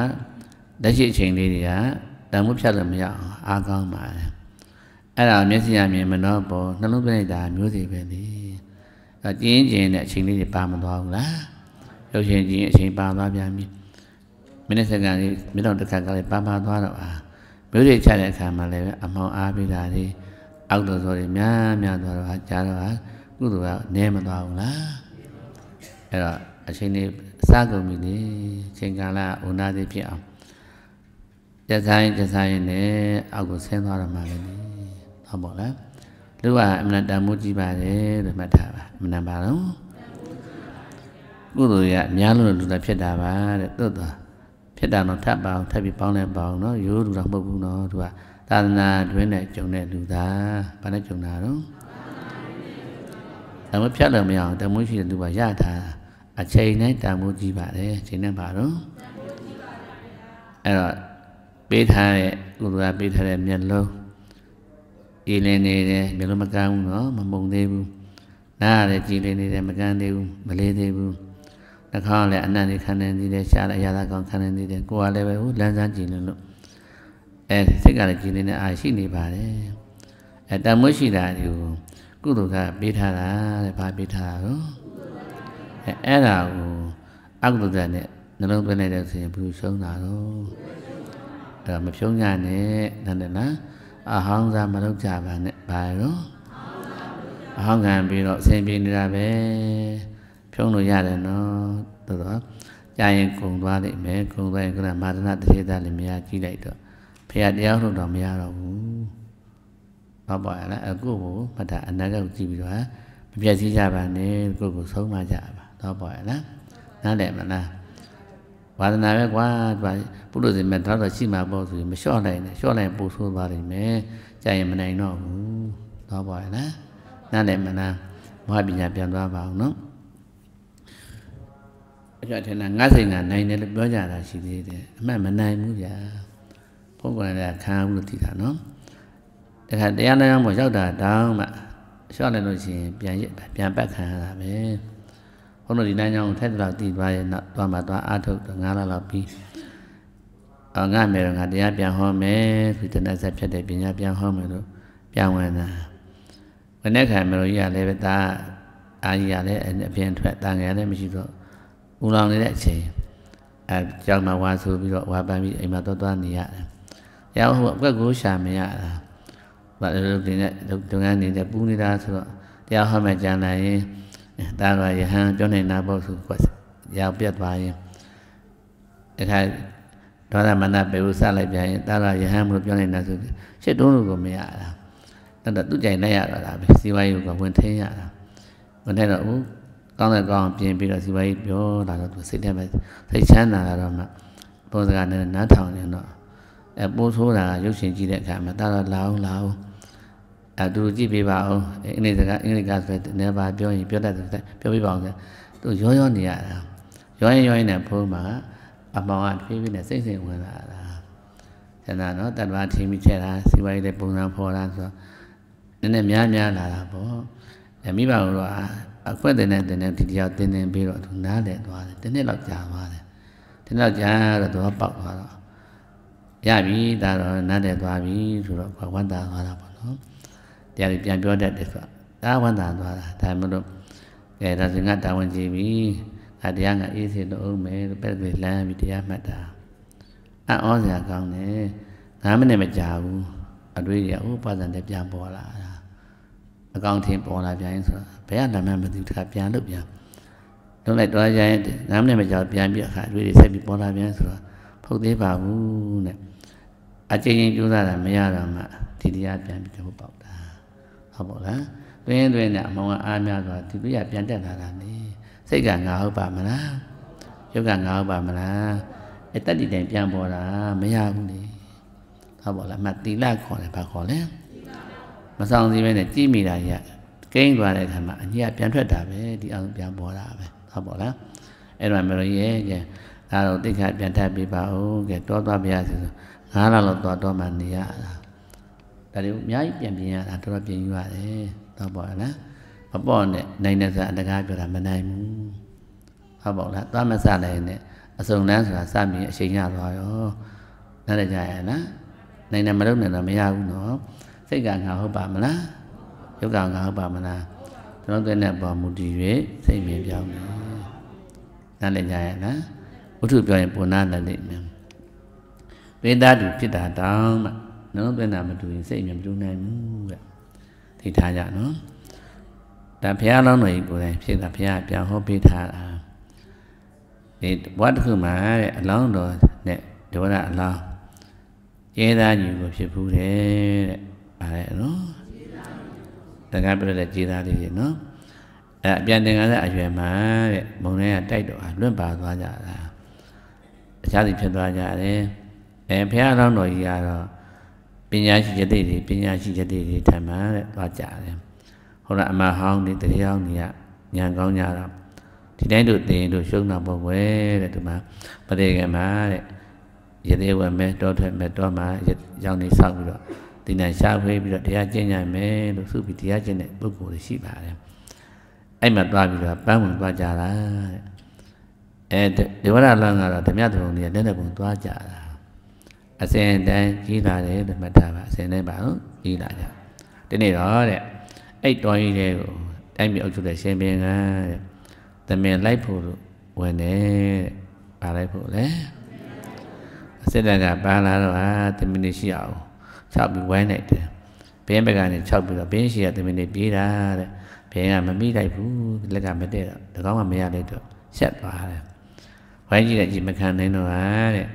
လက်ရှိအချိန်လေးတွေကတမှုဖြတ်လို့မရအောင်အားကောင်းပါတယ်အဲ့ဒါမျက်စိရမြင်မနှောပေါ်နှလုံးသွင်းတာမျိုးစီပဲလေအကျဉ်းကျဉ်တဲ့အချိန်လေးတွေပါမသွားဘူးလားရုပ်ရှင်ကျဉ်အချိန်ပါသွားပြန်ပြီမိနစ်စက္ကန့်လေးမိနစ်တစ်ခါကလေးပါပါသွားတော့ပါမြို့တွေချတဲ့အခါမှာလည်းအမောင်အားပေးတာတွေအောက်တော်စောတွေများများတော့ကြားတော့ကုသိုလ်ကနေမသွားဘူးလားအဲ့တော့အချိန်လေးစကုန်ပြီလေချိန်ကာလဥနာသိဖြစ်အောင်ကြဆိုင်ကြဆိုင်နဲ့အောက်ကိုဆင်းသွားတော့မှလည်းဟုတ်ပါလားလူကအမှန်တန်မှုကြီးပါတယ်လို့မှတ်ထားပါအမှန်ပါတော့ကုသိုလ်ရအများလို့လူသာဖြစ်တာပါတဲ့သို့တော့ဖြစ်တာတော့ထပ်ပါအောင်ထပ်ပြီးပေါင်းလဲပါအောင်နော်ရိုးလူတော့မဟုတ်ဘူးနော်သူကသာသနာတွင်နဲ့ကြုံတဲ့လူသားဘာနဲ့ကြုံတာတော့ဒါမှဖြတ်လို့မရအောင်တမိုးရှိတဲ့လူကရတာအချိန်တိုင်းတမိုးကြီးပါတယ်အချိန်နဲ့ပါတော့အဲ့တော့ပေးထားတဲ့ကုလူကပေးထားတဲ့မျက်လုံးကြည်လင်နေတယ်မျက်လုံးမကန်းဘူးနော်မမုံသေးဘူးနားရတယ်ကြည်လင်နေတယ်မကန်းသေးဘူးမလေးသေးဘူးနှာခေါင်းလည်းအနံ့တွေခံနေသေးတယ်ရှားလည်းအရာသာကောင်ခံနေသေးတယ်ကိုယ်ကလည်းပဲဟိုလန်းစမ်းကြည့်နေလို့အဲစိတ်ကလည်းကြည်နေတဲ့အာရှိနေပါတယ်အဲတမွတ်ရှိတာဒီကိုကုသိုလ်ကပေးထားတာတဲ့ဘာပေးထားတာရောအဲအဲ့ဒါကိုအကုသိုလ်ကနဲ့နှလုံးသွင်းလိုက်တဲ့ဆိုရင်ဘူးဆုံးတာတော့ဒါမဖြုံးကြနဲ့နားနဲ့လားအဟောင်းစားမလုပ်ကြပါနဲ့ဘာရောအဟောင်းခံပြီးတော့အစဉ်ပြေနေတာပဲဖြုံးလို့ရတယ်နော်သို့တော့ကြာရင်ကုံသွားလိမ့်မယ်ကုံသွားရင်ကနမာဒနာတထေသားလည်းမရကြည့်လိုက်တော့ဖရာတရားလို့တော့မရတော့ဘူးဘာပါလဲအခုကိုမထအနာကကိုကြည့်ပြီးတော့မပြတ်စည်းကြပါနဲ့ကိုကိုဆုံးမကြပါတော့ပါလားနားလည်မလားဝါဒနာပဲကွာပုလို့စင်မဲ့တော့ရှိမှာပေါ့ဆိုရင်မလျှော့နိုင်နဲ့လျှော့နိုင်ပို့ဆိုးသွားနိုင်မယ်ကြာရင်မနိုင်တော့ဘူးတော့ပါလားနားလည်မလားမဟာပညာပြန်သွားပါအောင်နော်အကျွတ်ထဲလာငါစိန်သာနိုင်တယ်လို့ပြောကြတာရှိသေးတယ်အမှန်မနိုင်ဘူးဗျာဘုန်းကြီးကခံဘူးလို့သိတာနော်တခါတရားနာအောင်မရောက်တာတောင်းမှရှော့လိုက်လို့ရှိရင်ပြန်ပြန်ပတ်ခံရတာပဲဘုန်းတော်ဒီနိုင်ကြောင်ထက်တော်တည်သွားရဲ့နောက်သွားမှသွားအားထုတ်တော့ငါးလလောက်ပြီးအငါမယ်တော့ငါတရားပြန်ဟောမယ်သူတဏှဆက်ဖြစ်တဲ့ပညာပြန်ဟောမယ်လို့ပြန်ဝင်တာမနေ့ခံမလို့ကြီးကလည်းပဲဒါအာကြီးကလည်းအပြင်ထွက်တန်ငယ်လည်းမရှိတော့ပူလောင်နေတဲ့အချိန်အဲကြောင်မှာဝါဆိုပြီးတော့ဝါပန်းပြီးအိမ်မှာသွားသွားနေရတယ်။တရားဟိုအကွက်ကိုရှာမရတာ။ဘာလို့ဒီနဲ့ဒုံငန်းနေတဲ့ပူနေတာဆိုတော့တရားဟောမှကြံလာရင်တာတော်ယဟန်ပြောနေတာပေါ့ဆိုကွက်ရောက်ပြတ်သွားရင်အခါဒေါသမနပေဟုစလိုက်ပြန်ရင်တာတော်ယဟန်မလို့ပြောနေတာဆိုရှစ်တုံးလို့ကိုမရတာ။တတသူ့ကြိုင်လိုက်ရတော့တာပဲစီဝိုင်းကိုဝင်ထင်းရတာ။ဝင်ထင်းတော့ကောင်းတဲ့ကောင်းပြင်ပြီးတော့စီပွားရေးပြောလာတော့သူစိတ်ထဲမှာစိတ်ချမ်းသာလာတော့မှပုံစံနဲ့နားထောင်နေတော့အဲပိုးဆိုးတာရုပ်ရှင်ကြည့်တဲ့အခါမှာတာတော့လာအောင်လာအောင်အဲသူကြည့်ပေးပါအောင်အင်္ဂလိပ်စကားအင်္ဂလိပ်ကဆိုတဲ့ never ပြောရင်ပြောတတ်တယ်ပြောပြပါအောင်ဆိုသူရောရောနေရတာရောရင်ရောရင်နဲ့ဖုံးမှာအမောင်ကတဖြည်းဖြည်းနဲ့စိတ်စိမ်ဝင်လာတာကျန်တာနော်တတ်ပါထင်းပြီးချက်တာစီပိုင်းတဲ့ပုံစံဖော်တာဆိုတော့နည်းနည်းများများလာတာပေါ့အဲမိဘကတော့အခွင့်တင်တဲ့တင်တဲ့ဒီတရားတင်တင်ပြီးတော့သူနားလည်သွားတယ်တစ်နှစ်လောက်ကြာသွားတယ်တစ်နှစ်လောက်ကြာတော့သူကပေါက်သွားတော့ရပြီဒါတော့နားလည်သွားပြီဆိုတော့ဝမ်းသာသွားတာပေါ့နော်တရားတွေပြန်ပြောတတ်တယ်ဆိုတော့ဒါဝမ်းသာသွားတာဒါမှမဟုတ်အဲဒါဆိုငါတာဝန်ကြီးပြီငါတရားငါအေးစေတော့အောင်မယ်ပက်ကလေးလမ်းပြီးတရားမှတ်တာအံ့ဩစရာကောင်းတယ်၅မိနစ်မကြာဘူးအတွေ့အကြုံဥပဒဏ်တွေပြန်ပေါ်လာတာအကောင့်ထင်ပေါ်လာပြန်ရင်ဆိုတာဘယ်ကနာမည်မသိဘူးတခါပြန်လို့ပြန်လုံးလိုက်တွားကြရင်နာမည်မကြောက်ပြန်ပြီးအခါအတွေ့တွေဆက်ပြီးပေါ်လာပြန်ဆိုတာဖုတ်သေးပါဘူးတဲ့အကြိမ်ကြိမ်ကြိုးစားတာမရတော့မှဒီတရားပြန်ပြီးတော့ပေါက်တာဟုတ်ပေါ့လားတွင်းတွင်းနဲ့အမောင်ကအားများတော့ဒီပြရပြန်တက်လာတာလေစိတ်ကငါဟုတ်ပါမလားရုပ်ကငါဟုတ်ပါမလားအတ္တတိတိုင်ပြန်ပေါ်တာမရဘူးလေဟုတ်ပေါ့လားမတိလခေါ်တယ်ဘာခေါ်လဲမဆောင်စီပဲနဲ့ကြည်မိတာကြီးကကိန်းသွားတဲ့အခါမှာအညက်ပြန်ထွက်တာပဲဒီအောင်ပြန်ပေါ်တာပဲဟုတ်ပေါ့လားအဲ့တော့မလို့ရဲ့ကဲဒါတော့တိခါပြန်ထပ်ပြပါဦးကဲတောသွားပြရစီဆိုငါးလလောက်သွားတော့မှနေရတာဒါတွေအများကြီးပြန်ပြင်ရတာတော်တော်ပြင်ယူရတယ်ဟုတ်ပေါ့လားမပေါ့နဲ့နိုင်တဲ့စားအတကားပြောတာမနိုင်ဘူးဟုတ်ပေါ့လားသွားမစနိုင်နဲ့အစုံလန်းဆိုတာစမြင်အချိန်ရသွားရောနားလည်ကြရလားနိုင်တယ်မလုပ်နိုင်တော့မရဘူးနော်စိတ်ကငါဟုတ်ပါမလားယုတ်ကငါဟုတ်ပါမလားကျွန်တော်တဲ့နဲ့ပေါ်မူတည်၍စိတ်မြင်ပြောင်းတယ်နားလည်ကြရဲ့လားဝတ္ထုပြောရင်ပုံနာလည်းလိမ့်မယ်သွေးသားတူဖြစ်တာတောင်းမှနော်သွေးနာမတူရင်စိတ်မြင်မတူနိုင်ဘူးကသိထားကြနော်ဒါဘုရားလောင်းတော်ကြီးကိုယ်တိုင်ဖြစ်တာဘုရားပြန်ဟောပေးထားတာဒီဘဝတစ်ခုမှာတဲ့အလောင်းတော်နဲ့ဒေဝရအလောင်းကျေးသားညီကိုဖြစ်ဘူးတဲ့ပါတယ်နော်တက္ကပြတဲ့ခြေသားလေးတွေနော်အဲအပြန်တင်ကားတဲ့အရွယ်မှာတဲ့မုံထဲကတိုက်တော့လွန့်ပါသွားကြတာအခြားစီဖြစ်သွားကြတယ်အဲဘုရားတော်တော်ကြီးကတော့ပညာရှိရတဲ့တွေပညာရှိရတဲ့တွေထမှန်တဲ့သွားကြတယ်ဟုတ်လားအမဟောင်းတွေတရားဟောင်းတွေကညာကောင်းကြတော့ဒီတိုင်းတို့သင်တို့ရှုံးတာပေါ့ကွယ်တဲ့ဒီမှာပရိကေမှာတဲ့ရသေးဝယ်မဲ့တောထွက်မဲ့တောမှာရောင်နေဆောက်ပြီးတော့သင်္ဍန်ရှာဖွေပြီးတော့တရားကျင့်ကြမယ်လို့ဆိုပြီးတရားကျင့်တဲ့ပုဂ္ဂိုလ်တွေရှိပါတယ်အဲ့မှာသွားပြီးတော့ပန်းဝင်သွားကြတာတဲ့အဲဒေဝရလန်ကတော့ဓမြတုံကြီးကလက်လက်ပုံသွားကြတာအစဉ်တိုင်းကြီးလာတယ်လို့မှတ်ထားပါအစဉ်တိုင်းပါဟုတ်ကြီးလာကြဒီနေ့တော့တဲ့အဲ့တော်ကြီးတဲ့ကိုတိုင်းမြေအုပ်ချုပ်တဲ့ရှင်ဘင်းကတဲ့တမင်လိုက်ဖို့လို့ဝင်တယ်တဲ့ပါလိုက်ဖို့လေအစစ်တက်ကပါလာတော့ဟာတမင်နေရှိအောင်ခြောက်ပြီးဝဲနေတယ်ဘင်းဘက်ကနေခြောက်ပြီးတော့ဘင်းရှည်ကသမီးလေးပြေးတာတဲ့ဘင်းကမမိလိုက်ဘူးလက်ကမတည့်တော့ဒီကောင်ကမရလိုက်တော့ဆက်သွားတယ်ဝိုင်းကြည့်တဲ့ကြည့်မခံနိုင်တော့ဟာတဲ့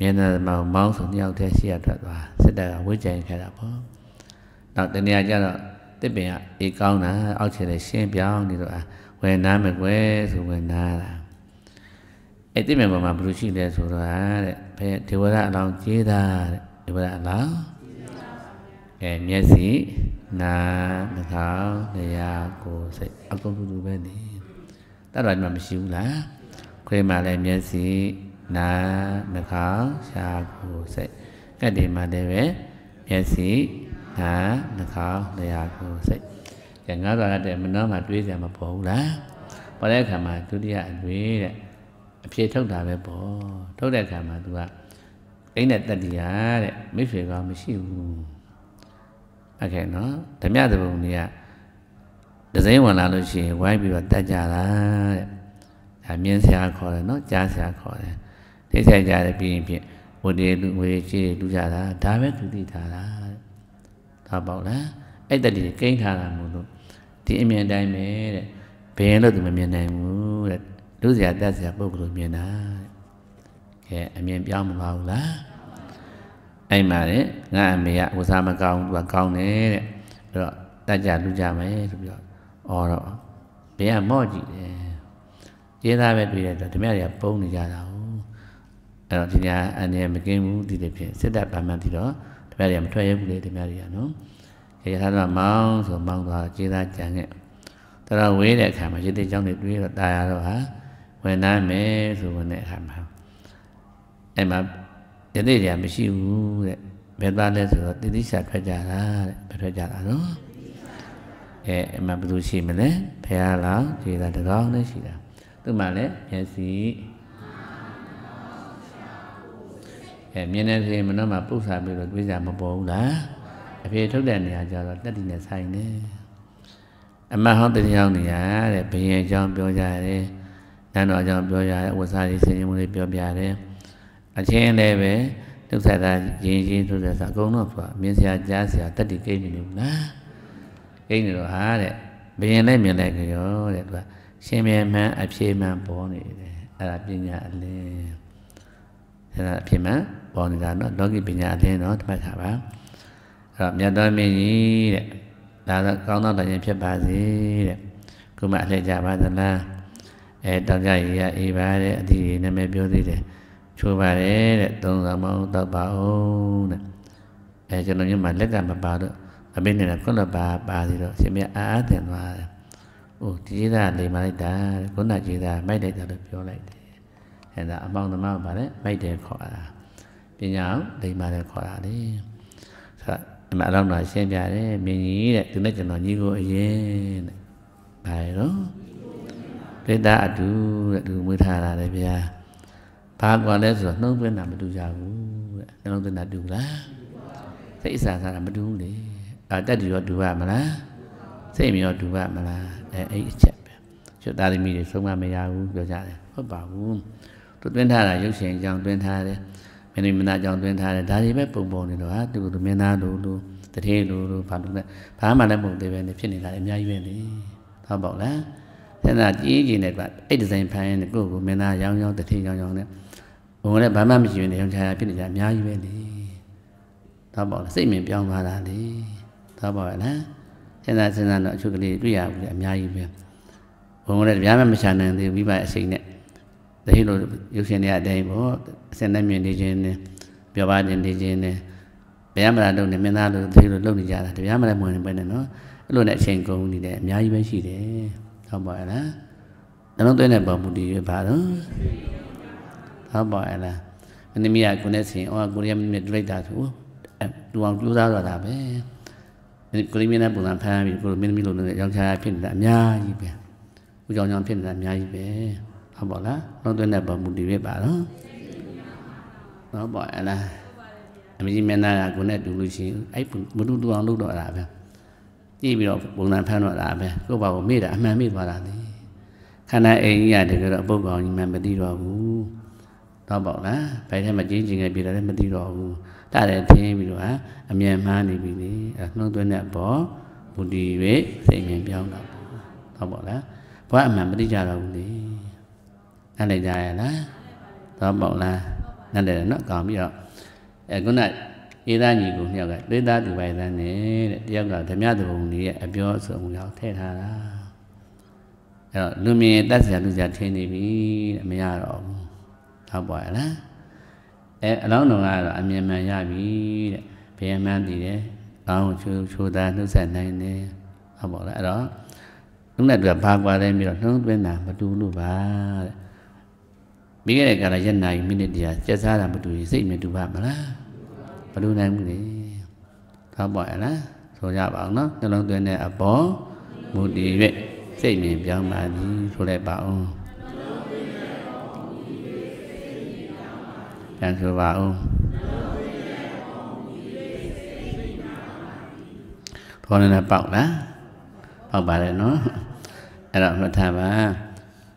မျက်နှာမောင်မောင်းဆိုနှစ်ယောက်တည်းရှေ့ရထွက်သွားစစ်တပ်ကဝှေ့ကြိုင်ခဲ့တာပေါ့နောက်တနေရာကျတော့တစ်ပင်ကအေးကောင်းတာအောက်ခြေလည်းရှင်းပြောင်းနေတော့ဝယ်နားမယ်ကွယ်ဆိုဝယ်နားတာအဲ့တစ်ပင်ပေါ်မှာဘယ်လိုရှိလဲဆိုတော့တဲ့ဘယ်ဒေဝရအလောင်းကျေးတာတဲ့ဒေဝရအလောင်းအဲမျက်စိနာနှာခေါင်းလျှာကိုယ်စိတ်အကုန်တူတူပဲနေတတ်တော်ဒီမှာမရှိဘူးလားခွေးမှာလည်းမျက်စိနာနှာခေါင်းရှာကိုယ်စိတ်ကတ်တွေမှာလည်းပဲမျက်စိနာနှာခေါင်းလျှာကိုယ်စိတ်ကျန်ငါးပါးကတည်းကမနှောမှာတွေးစရာမပေါ်ဘူးလားပေါ်တဲ့အခါမှာဒုတိယအတွေ့တဲ့အဖြေထုတ်တာပဲပေါ့ထုတ်တဲ့အခါမှာ तू ကအိမ့်တဲ့တတ္တိယတဲ့မိဖေကောင်မရှိဘူးဟုတ်ကဲ့နော်ဓမြသဘုံတွေကဒဇိန်ဝင်လာလို့ရှိရင်ဝိုင်းပြီးတော့တတ်ကြတာတဲ့ဒါမြင်းဆရာခေါ်တယ်နော်ကြားဆရာခေါ်တယ်သိဆိုင်ကြတယ်ပြီးရင်ဖြင့်ဝတ္တေလူဝေကြီးလူကြတာဒါပဲသူသိထားတာတဲ့ဒါပေါ့လားအဲ့တတိကိန်းထားတာမို့လို့ဒီအမြင်တိုင်းပဲတဲ့ဘယ်လို့သူမမြင်နိုင်ဘူးတဲ့လူစရာတတ်စရာပုဂ္ဂိုလ်မြင်တာတဲ့ကဲအမြင်ပြောင်းမလာဘူးလားအဲ့မှာတဲ့ငါအမေကဝစားမကောင်းသူကကောင်းတယ်တဲ့အဲ့တော့တတ်ကြလူကြမယ်ဆိုပြီးတော့အော်တော့ဘေးကမော့ကြည့်တယ်ကျေးသားပဲတွေ့တဲ့အတွက်ဓမြတွေကပုံနေကြတာဟုတ်အဲ့တော့ဒီညာအနေမကင်းဘူးဒီလိုဖြစ်စစ်တပ်ဗမာတီတော့ဓမြတွေကမထွက်ရဘူးလေဓမြတွေကနော်ကျေးသားတော့မောင်းဆိုမောင်းသွားကျေးသားကြံခဲ့တော်တော်ဝေးတဲ့အခါမှာရေတိကျောင်းတွေတွေ့တော့တာရတော့ဟာဝင်နိုင်မယ်ဆိုဝင်တဲ့အခါမှာအဲ့မှာတသိတရားမရှိဘူးတဲ့ဘယ်သားလဲဆိုတော့တသိရှာထွက်ကြတာတဲ့မထွက်ကြတာနော်အဲအမှဘယ်သူရှိမလဲဘုရားလားဒီသာတကောင်နဲ့ရှိတာသူမှလည်းမျက်စိအဲမျက်နှာပြင်မနှမပု္ပ္ပာပြီးတော့တွေးကြမပေါ်ဘူးလားအဖေထုတ်တဲ့နေရာကျတော့တက်တည်နဲ့ဆိုင်နေအမဟောတရားနေရတဲ့ဘယင်အကြောင်းပြောကြရတယ်နန်းတော်အကြောင်းပြောကြရတယ်ဝဆာရေးစင်ရင်မှုတွေပြောပြရတယ်အချင်းလည်းပဲဒုက္ခတာရင်ရင်ဒုက္ခတာအကုန်လုံးသူကမြင်စရာကြားစရာတတ္တိကိန်းနေလို့လားကိန်းနေတော့ဟာတဲ့ဘယင်လည်းမြင်လိုက်ကြောတဲ့သူကရှင်မြန်မှန်အဖြေမှန်ပေါ်နေတယ်အဲ့ဒါပညာအလင်းအဲ့ဒါအဖြေမှန်ပေါ်နေတာနော်လောကီပညာအလင်းနော်တပတ်ထားပါအဲ့တော့မြတ်တော်မင်းကြီးတဲ့ဒါတော့ကောင်းသောတခြင်းဖြစ်ပါစေတဲ့ခုမှအလှည့်ကြပါသလားအဲတောင်ကြရေရအေးပါတဲ့အတီးနာမည်ပြောသေးတယ်ချိုးပါတယ်တဲ့သုံးဆောင်မအောင်တော့ပါအောင်တဲ့အဲကျွန်တော်ညမှာလက်ကမပါတော့အမေနဲ့ခုနပါပါစီတော့ရှင်မအာအာတင်သွားတယ်။အိုဒီကြီးသားလိမ်မလိုက်တာခုနကြီးသားမိုက်လိုက်တာလို့ပြောလိုက်တယ်။အဲဒါအမောင်သမားပါလေမိုက်တယ်ခေါ်တာ။ပညာလိမ်မတယ်ခေါ်တာလေ။ဆိုတော့အမအလောင်းတော်ရှင်းပြတယ်မင်းကြီးတဲ့သူနဲ့ကျွန်တော်ညီကိုအရင်တဲ့။ဘာလဲတော့ဒိတာအတူတဲ့သူမွေးထားတာလေဗျာ။ဘာကွာလဲဆိုတော့နှုံးသွင်းတာမတူကြဘူးတဲ့နှုံးသွင်းတာတူလားစိတ်အစာစားတာမတူဘူးလေအာတက်တူရောတူပါမလားစိတ်မရောတူပါမလားအဲအဲ့အချက်ပဲကျွတ်သားသမီးတွေဆုံးမမရဘူးပြောကြတယ်ဟုတ်ပါဘူးသူသွင်းထားတာ ရုပ်ရှင်အကြောင်းသွင်းထားတယ်မင်းတို့မနာအကြောင်းသွင်းထားတယ်ဒါတွေပဲပုံပုံနေတော့ဟာသူကမင်းသားတို့လို့တထင်းလို့လို့ဘာလို့လဲဘာမှလည်းမဟုတ်သေးပဲနေဖြစ်နေတာအများကြီးပဲလေဟုတ်ပါ့လားဆန္ဒကြီးကြီးနဲ့ကအဲ့ဒီဇိုင်ဖိုင်နဲ့ကိုယ့်ကိုမင်းသားရောင်းရောင်းတထင်းရောင်းရောင်းနဲ့ဘုံလည်းဘာမှမရှိရင်နေချာဖြစ်နေကြအများကြီးပဲလေသာပေါ့စိတ်မြင်ပြောင်းသွားတာလေသာပေါ့ရလားစဉ်းစားစဉ်းစားတော့အချုပ်ကလေးတွေ့ရဘူးလေအများကြီးပဲဘုံလည်းတရားမှမချနိုင်သေးဘူးမိဘအစိမ့်နဲ့တဟိလိုရုပ်ရှင်တွေအတိုင်းပေါ့အစင်နဲ့မြင်နေခြင်းနဲ့ပြောပါနေနေခြင်းနဲ့ဗျာမလာလုပ်နေမင်းသားလိုတဟိလိုလုပ်နေကြတာတရားမလာမဝင်ပဲနဲ့နော်အဲ့လိုနဲ့အချိန်ကုန်နေတယ်အများကြီးပဲရှိတယ်ဟုတ်ပါရဲ့လားနှလုံးသွင်းတဲ့ပုံမူတည်ရပါတော့ဟုတ်ပါရဲ့လားမင်းသမီးကကိုနဲ့ဆင်အော်ကိုရီးယားမင်းသမီးတွေ့လိုက်တာဆိုတူအောင်ကြိုးစားတော့တာပဲကိုရီးယားနဲ့ပုံစံဖမ်းပြီးကိုလိုမင်းသမီးလိုနဲ့ရောင်းချရဖြစ်နေတာအများကြီးပဲဦးကြောင်ကြောင်ဖြစ်နေတာအများကြီးပဲဟုတ်ပါလားနောက်သွင်းတဲ့ပုံမူတည်ရပါတော့ဟုတ်ပါရဲ့လားအမကြီးမင်းသားကကိုနဲ့တူလို့ရှိရင်အဲ့မတူတူအောင်လုပ်တော့တာပဲကြည့်ပြီးတော့ပုံစံဖမ်းတော့တာပဲကို့ဘာကိုမေ့တာအမှန်မေ့သွားတာလေခန္ဓာအိမ်ကြီးကတကယ်တော့အပုပ်ကောင်ကြီးမှမသိတော့ဘူးတော့ပေါ့လားဘယ်ထဲမှာကျင်းကျင်ခဲ့ပြည်တာလည်းမသိတော့ဘူးတတယ်ထင်းပြီးတော့ဟာအမြန်မှားနေပြီလေအဲနှုတ်သွင်းတဲ့ဘောဘုဒ္ဓီ၍စိတ်မြင်ပြောင်းတော့ပေါ့တော့ပေါ့လားဘဝအမှန်မသိကြတော့ဘူးလေနားလည်ကြရလားတော့ပေါ့လားနားလည်တယ်နော်ကောင်းပြီးတော့အဲခုနဧသားညီကိုနှစ်ယောက်ကသွေးသားသူပိုင်သားနဲ့တဲ့တယောက်ကဓမြသူဘုံကြီးရဲ့အပြောအဆိုရောက်ထည့်ထားတာအဲ့တော့လူမြင်တတ်စရာလူစရာထင်းနေပြီတဲ့မရတော့ဘူးနောက်ပွားရလားအဲအလောင်းတော်ကတော့အမြင်မှန်ရပြီတဲ့ဘယ်မှန်းသိတယ်အောင်းချိုးချိုးသားနှုတ်ဆက်နိုင်တယ်ဟုတ်ပါလားအဲ့တော့နှုတ်နဲ့တူဘာကွာလဲပြီးတော့နှုတ်သွင်းတာမတူလို့ပါတဲ့မိခဲ့တဲ့ကာလရက်နာရီမိနစ်တရားကျက်စားတာမတူရင်စိတ်မတူပါမလားမတူနိုင်ဘူးလေသာပါရလားဆိုကြပါအောင်နော်နှလုံးသွင်းတဲ့အပေါ်မူတည်၍စိတ်မြင်ပြောင်းပါသည်ဆိုလိုက်ပါအောင်ကြံဆိုပါဦးဘောနဲ့ပေါက်လားပေါက်ပါတယ်နော်အဲ့တော့မှတ်ထားပါ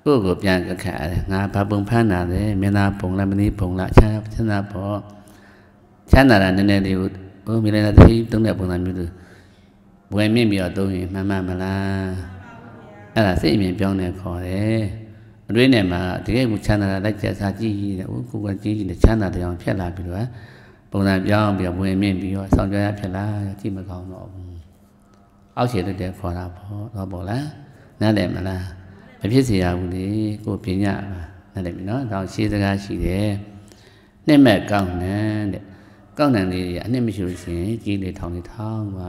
ကိုယ့်ကိုပြန်ကြခါရတယ်ငါဘာပုံဖန်းတာလဲမျက်နှာပုံလားမနည်းပုံလားချမ်းချမ်းသာပေါ့ချမ်းသာတာနည်းနည်းလေးကိုဘုံမိလိုက်တဲ့သိတုံးတဲ့ပုံစံမျိုးသူဝယ်မြင့်ပြီးတော့သုံးရင်မှန်မှန်မလားအဲ့ဒါစိတ်အမြင်ပြောင်းနေခေါ်တယ်အတွင်းထဲမှာတကယ်ကိုချမ်းသာတာလက်ကျစားကြည့်ရတယ်ဦးကိုကကြည့်ရတယ်ချမ်းသာတဲ့အောင်ဖြစ်လာပြီးတော့ပုံစံပြောင်းပြီးတော့ဝင်မြင့်ပြီးတော့ဆောင်ကြရဖြစ်လာကြည့်မကောင်းတော့ဘူးအောက်ခြေလွတ်တဲ့ခေါ်တာပေါ့တော့ပေါ့လားနားလည်မလားမဖြစ်စေရဘူးလေကိုပညာပါနားလည်ပြီနော်ဒါရှေးစကားရှိတယ်နှစ်မဲ့ကောင်းနံတဲ့ကောင်းနံလေးအနှစ်မရှိလို့ရှင်ကြီးလေထောင်လေထောင်ပါ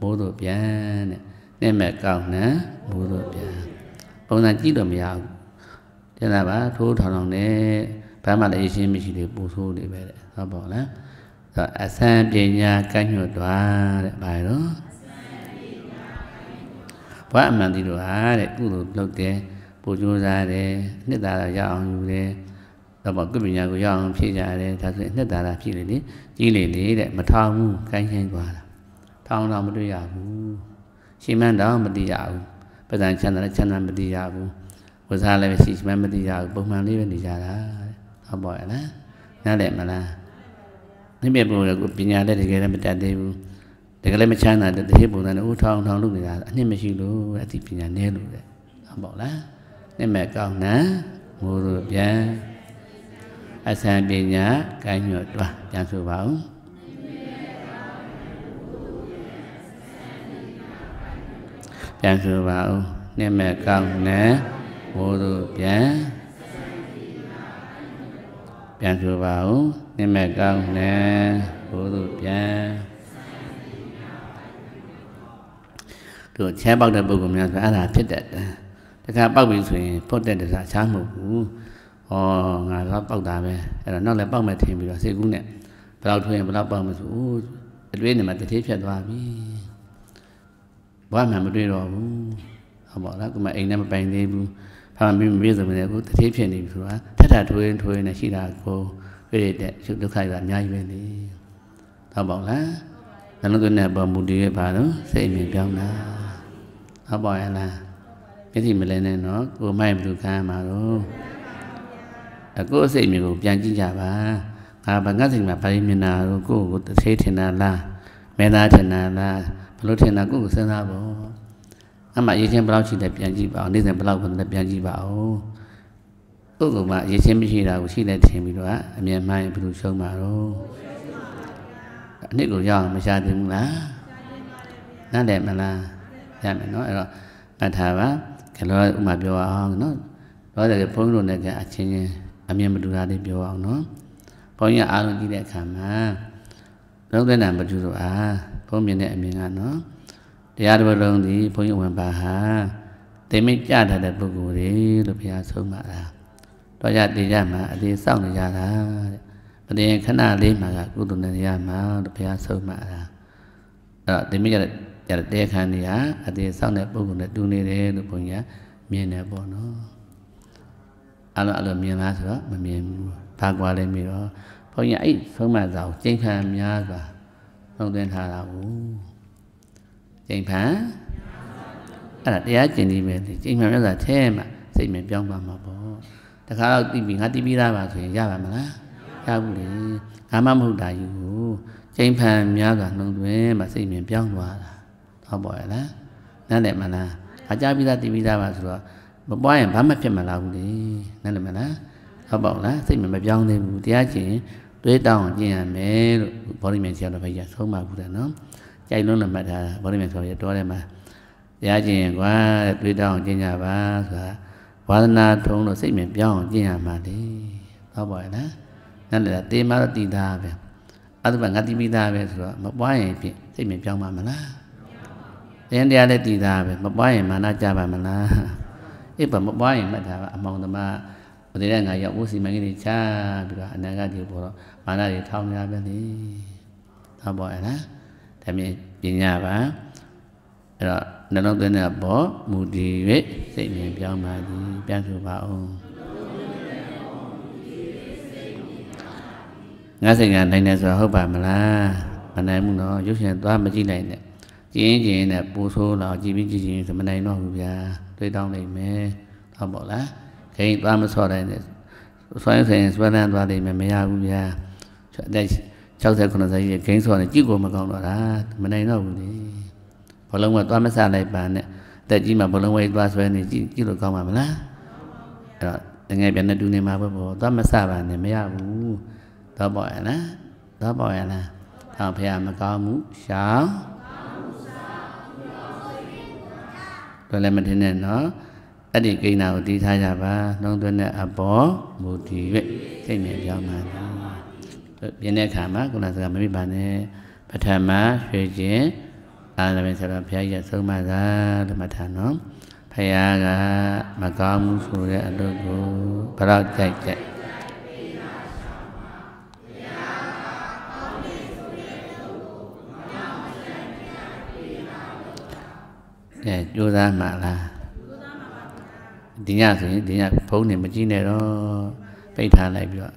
မိုးတို့ပြန်တဲ့နှစ်မဲ့ကောင်းနံမိုးတို့ပြန်ပုံစံကြည့်လို့မရဘူးကျန်တာပါထိုးထောင်ထောင်နဲ့ဘာမှလည်းအရှင်းမရှိသေးပူဆိုးနေပဲတဲ့ဟုတ်ပါလားဆိုတော့အဆံပညာကန့်ညွတ်သွားတဲ့ဘာလို့ဘဝအမှန်တည်းလို့ဟာတဲ့ကုသိုလ်လုပ်တယ်ပူကြိုးစားတယ်နှစ်သာရရအောင်ယူတယ်တော့ပေါ့ကုပညာကိုရအောင်ဖြည့်ကြရတယ်ဒါဆိုရင်နှစ်သာရဖြည့်လေလေကြီးလေလေတဲ့မထောင်ဘူးကိုင်းချင်းသွားတာထောင်တော့မတွေ့ရဘူးရှင်မန်းတော့မသိရဘူးပဇံချန္တရချန္တမသိရဘူးဝစားလည်းမရှိမှမသိကြဘူးပုံမှန်လေးပဲနေကြတာဟုတ်ပါရဲ့လားနားလည်မလားနိမေဘုံကပညာလည်းတကယ်လည်းမတတ်သေးဘူးတကယ်လည်းမချမ်းသာတဲ့တည်းပုံစံနဲ့ဦးထောင်ထောင်လုပ်နေတာအနှစ်မရှိလို့အသိပညာနည်းလို့လေဟုတ်ပါလားနိမေကောင်းနံမိုးတို့ပြန်အဆံပညာကံညွတ်တွားပြန်ဆိုပါဦးပြန်ဆိုပါဦးနိမေကောင်းနံကိုသို့ပြန်ပြန်ဆိုပါဦးနိမက်ကောင်းနေကိုသို့ပြန်တို့ချဲပေါက်တဲ့ပုဂ္ဂိုလ်များဆိုအဲ့ဒါဖြစ်တတ်တယ်တခါပေါက်ပြီဆိုရင်ဖွတ်တဲ့တစားချားမဟုတ်ဘူးဩငါတော့ပေါက်တာပဲအဲ့တော့နောက်လည်းပေါက်မယ်ထင်ပြီးတော့စိတ်ကူးနဲ့ဘယ်လောက်ထွင်းဘယ်လောက်ပေါက်မယ်ဆိုဦးအတွေးနေမှာတတိဖြတ်သွားပြီဘဝမှမတွေ့တော့ဘူးဟုတ်ပါလားဒီမှာအိမ်နဲ့မပိုင်သေးဘူးဟာမင်းမေးစမနေဘူးတတိဖြစ်နေပြီဆိုတာထထထွေးထွေးနဲ့ရှိတာကိုပြည့်တဲ့ဒုက္ခတွေကအများကြီးပဲလေဟုတ်ပါလားနှလုံးသွင်းတဲ့ဗမူတည်ရဲ့ပါတော့စိတ်အမြင်ပြောင်းတာဟုတ်ပါရဲ့လားမျက်စိမလဲနဲ့နော်ကိုမိုက်ဘယ်လိုခံရမှာတော့အခုအစိတ်အမြင်ကိုပြန်ကြည့်ကြပါငါဘာငါစိတ်မှာဘာမြင်တာတော့ကိုယ့်ကိုတသိထင်တာလားမေတ္တာထင်တာလားဘလို့ထင်တာကိုယ့်ကိုစဉ်းစားပါအမှအရေးချင်းဘယ်လောက်ရှိတယ်ပြန်ကြည့်ပါအောင်နေ့စဉ်ဘယ်လောက်ပဲပြန်ကြည့်ပါအောင်ဥက္ကုမအရေးချင်းမရှိတာကိုရှိတယ်ထင်ပြီးတော့အမြဲမှန်းဘယ်လိုရှုံးမှာတော့အနှစ်ကိုရအောင်မရှာသိဘူးလားနားတယ်မလားရမယ်နော်အဲ့တော့အထာပါကလောဥမာပြောအောင်နော်တော့တယ်ဘုန်းကြီးတို့နဲ့ကအချင်းချင်းအမြင်မတူတာလေးပြောအောင်နော်ဘုန်းကြီးကအားလုံးကြည့်တဲ့အခါမှာလုံးတဲ့နာမတူတော့အာဘုန်းမြင်တဲ့အမြင်ကနော်တရားတော်လုံးသည်ဘုန်းကြီးဝင်ပါဟာတိမိကြတာတဲ့ပုဂ္ဂိုလ်တွေလို့ဘုရားဆုံးမတာတော့ရတေကြမှာအသေးစောင့်နေကြတာတဲ့ပတင်ခဏလေးမှာကကုသနေရမှာလို့ဘုရားဆုံးမတာအဲ့တော့တိမိကြတဲ့ကြတဲ့တဲခန်းတွေဟာအသေးစောင့်တဲ့ပုဂ္ဂိုလ်နဲ့တူနေတယ်လို့ဘုန်းကြီးကမြင်တယ်ပေါ့နော်အဲ့လိုအဲ့လိုမြင်လားဆိုတော့မမြင်ဘူးဘာကွာလဲမြင်တော့ဘုန်းကြီးအဲ့ဆုံးမစာကိုကျင့်ခံများစွာနှုတ်သွင်းထားတာကိုကျိန်ဖန်အဲ့ဒါတရားကျင့်ပြီးပဲကျိန်ဖန်မြတ်စွာထဲမှာစိတ်မပြောင်းပါမှာပေါ့တခါတော့တီးပြီးငါတီးပြီးသားပါဆိုရင်ရပါမလားရဘူးလေငါမှမဟုတ်တာယူကိုကျိန်ဖန်များစွာနှုံသွင်းမှာစိတ်မြင်ပြောင်းသွားတာဟုတ်ပါရဲ့လားနားလည်မလားငါကြားပြီးသားတီးပြီးသားပါဆိုတော့မပွားရင်ဘာမှဖြစ်မလာဘူးလေနားလည်မလားဟုတ်ပါ့လားစိတ်မပြောင်းသေးဘူးတရားကျင့်သွေးတောင်းကျင့်ရမယ်လို့ဗောဓိမံဆရာတော်ဘုရားဆုံးမဘူးတယ်နော်ကြိုက်လုံးနဲ့မှတ်ထားတာဗောဓိမြတ်ဆိုရတော်တယ်မှာတရားကျင့်ရင်ကွာတွေးတောင်းကျင့်ကြပါဆိုတာဝါသနာထုံးလို့စိတ်မြင်ပြောင်းအောင်ကျင့်ရမှာလေသောက်ပါရဲ့နော်နားလည်လားတေမာတိသားပဲအတုပငါတိမိသားပဲဆိုတော့မပွားရင်ဖြင့်စိတ်မြင်ပြောင်းပါမလားတင်းတရားလည်းတည်သားပဲမပွားရင် မာနကြပါမလားအေးပါမပွားရင်မှတ်ထားပါအမောင်သမားဘုရားငါရောက်ဦးစီမင်းကြီးတွေချပြီးတော့အနာဂတ်တွေပေါ်တော့မာနတွေထောင်းကြပါလေသောက်ပါရဲ့နော်ဒါမြင်ပညာပါအဲ့တော့နှလုံးသွင်းတဲ့ပေါ်မူတည်၍စိတ်မြင်ပြောင်းပါသည်ပြသပါအောင်ငါစိတ်ကနိုင်တယ်ဆိုတာဟုတ်ပါမလားမနိုင်ဘူးနော်ရုပ်ရှင်သွားမကြည့်နိုင်နဲ့ကျင်းကျင်းနဲ့ပူဆိုးလာကြည့်ပြီးကြည့်ချင်းမနိုင်တော့ဘူးဗျာတွေ့တောင်းနိုင်မယ်ဟုတ်ပေါ့လားခင်သွားမဆော့တိုင်းနဲ့ဆွိုင်းဆိုင်ဆွမ်းတန်းသွားနိုင်မယ်မရဘူးဗျာအသက်60 90ရဲ့ဂိမ်းဆော်နေကြည့်ကိုမကောင်းတော့တာမနိုင်တော့ဘူးလေဘလုံးဝသွားမဆလိုက်ပါနဲ့တက်ကြီးမှာဘလုံးဝသွားဆွဲနေကြည့်ကြည့်လို့ကောင်းပါမလားအဲ့တော့တကယ်ပြန်နေတူနေမှာပဲပေါ့သွားမဆပါနဲ့မရဘူးသွားပေါ့ရလားသွားပေါ့ရလားတော့ဖះမကောင်းဘူးရှောင်းတော်လည်းမထင်နဲ့နော်အဲ့ဒီကိန်းနာကိုတီးထားကြပါနှုံးသွင်းတဲ့အပေါ်မူတည်၍စိတ်နဲ့ကြောင်းပါပြင်းတဲ့အခါမှာကုလစကားမမိပါနဲ့ပထမရွှေခြင်းအာရမင်းဆရာဘုရားကြီးဆုံးမသာဓမ္မထာနော်ဘုရားကမကောင်းမှုဆိုတဲ့အလုပ်ကိုဘယ်တော့ကြိုက်ကြိုက်ကဲကြိုးစားမှလားဒီညဆိုရင်ဒီညဖုန်းနေမကြည့်နဲ့တော့ပိတ်ထားလိုက်ပြီးတော့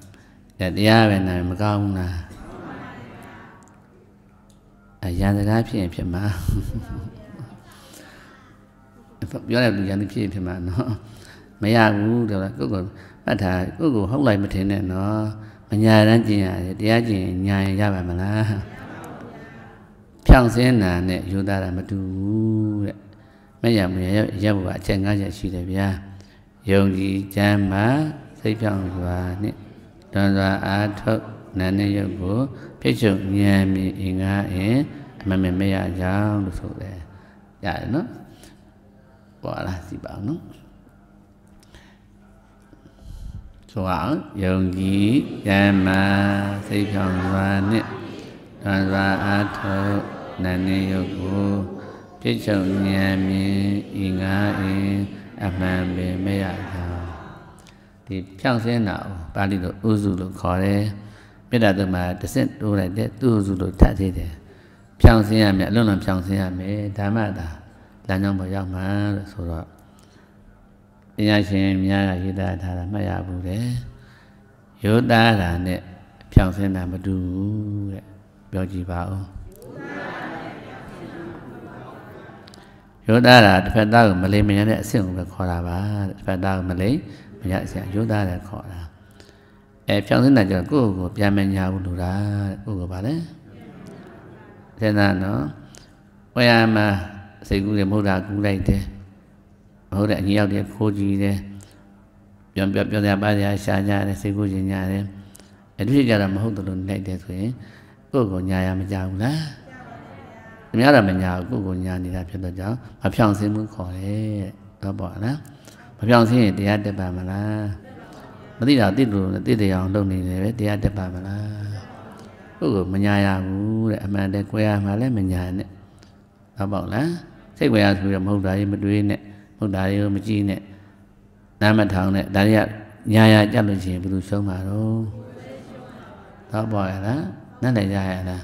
တရားပဲနာမကောင်းဘူးလားအရန်စကားဖြစ်ရင်ဖြစ်မှာပြောတယ်လူရန်ဖြစ်ရင်ဖြစ်မှာနော် မရဘူးတော့ကိုကိုပတ်တာကိုကိုဟုတ်လိုက်မထင်နဲ့နော်မညာတန်းကျင်ရတယ်တရားကျင်ညာရင်ရပါမလားဖြောင့်စင်းနာနဲ့ယူသားတာမတူဘူးတဲ့မရမရရပ်ဖို့အချက်၅ချက်ရှိတယ်ဗျာယုံကြည်ချမ်းသာစိတ်ဖြောင့်စွာနဲ့တွန်စွာအာထုတ်နာနေရုပ်ကိုပြည့်စုံဉာဏ်မြင်အင်္ဂါအင် အမမမရကြောင်းလို့ဆိုတယ်ရတယ်နော်ပေါ်လာစီပါနော်ဆိုအောင်ယုံကြည်ဉာဏ်မှစိတ်ဖြောင်းစွာနဲ့တွန်စွာအာထုတ်နာနေရုပ်ကိုပြည့်စုံဉာဏ်မြင်အင်္ဂါအင်အမှန်ပင်မရကြောင်းဒီဖြောင်းစင်းတာ哦ပါဠိလိုဥစုလို့ခေါ်တယ်မေတ္တာတုမှာတဆင့်တိုးလိုက်တဲ့သူ့ဥစုလို့ထပ်သေးတယ်ဖြောင်းဆင်းရမယ်အလွန်လွန်ဖြောင်းဆင်းရမယ်ဓမ္မတာလမ်းကြောင်းပေါ်ရောက်မှလို့ဆိုတော့ပညာရှင်များကရေးသားထားတာမှတ်ရဘူးတယ်ရိုးသားတာနဲ့ဖြောင်းဆင်းတာမတူဘူးတဲ့ပြောကြည့်ပါဦးရိုးသားတာတစ်ဖက်သားကိုမလိမ်မယမ်းတဲ့အဆင့်ကိုပဲခေါ်တာပါတစ်ဖက်သားကိုမလိမ်မယမ်းအဆင့်ရိုးသားတယ်ခေါ်တာအဲဖြောင်းစင်းတာကျတော့ကိုယ့်ကိုပြန်မညာဘူးလို့တာကိုယ့်ကိုပါလဲစဉ်းစားနော်ဝေယမစိတ်ကူးတယ်မဟုတ်တာကူးလိုက်တယ်မဟုတ်တဲ့အညီရောက်တယ်ခိုးကြည့်တယ်ပြောင်းပြောင်းပြောင်းရပါရရှာကြတယ်စိတ်ကူးခြင်းညာတယ်အဲ့ဒီကြတာမဟုတ်တယ်လို့လိုက်တယ်ဆိုရင်ကိုယ့်ကိုညာရမကြဘူးလားအများတော့မညာဘူးကိုယ့်ကိုညာနေတာဖြစ်တော့ကြောင့်မဖြောင်းစင်းမှုခေါ်တယ်တော့ပေါ့လားမဖြောင်းစင်းရင်တရားတက်ပါမလားမသိတာသိလို့လည်းသိတယ်အောင်လုပ်နေတယ်ပဲတရားတက်ပါမလားပုဂ္ဂိုလ်မညာရဘူးတဲ့အမှန်တည်းကြွယ်ရမှာလည်းမညာနဲ့ဟုတ်ပေါ့လားစိတ်ကြွယ်ရဆိုတော့မဟုတ်တာကြီးမတွေးနဲ့မဟုတ်တာကြီးကိုမကြည့်နဲ့နားမထောင်နဲ့ဒါတွေကညာရကြလို့ရှိရင်ဘယ်လိုဆုံးမှာတော့ဟုတ်ပေါ့ရလားနားလည်ကြရလား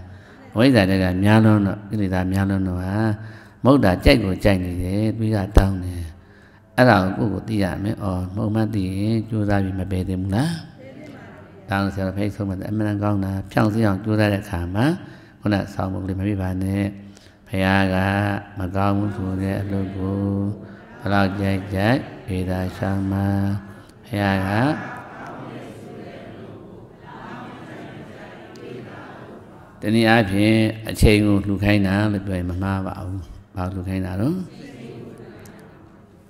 ဝိဇ္ဇာတွေကများလွန်းတော့ဣတိသာများလွန်းတော့ဟာမဟုတ်တာကြိုက်ကိုကြိုက်နေတယ်သူကတောင်းတယ်အဲ့ဒါကိုကိုကိုသိရမယ်အော်မဟုတ်မှသိရင်ကြိုးစားပြီးမပယ်သင့်ဘူးလားတောင်းဆရာဖိတ်ဆုံးမှအမှန်ကောင်းတာဖြောင့်စအောင်ကြိုးစားတဲ့အခါမှာခုနဆောင်းပုံလေးမပြပါနဲ့ဘုရားကမကောင်းဘူးဆိုတဲ့အလုပ်ကိုဘလောက်ကြိုက်ကြိုက်ဝေဒာရှာမှာဘုရားကတနည်းအားဖြင့်အချိန်ကိုလှူခိုင်းတာလို့ပြောရင်မမှားပါဘူး။ဘာလှူခိုင်းတာတော့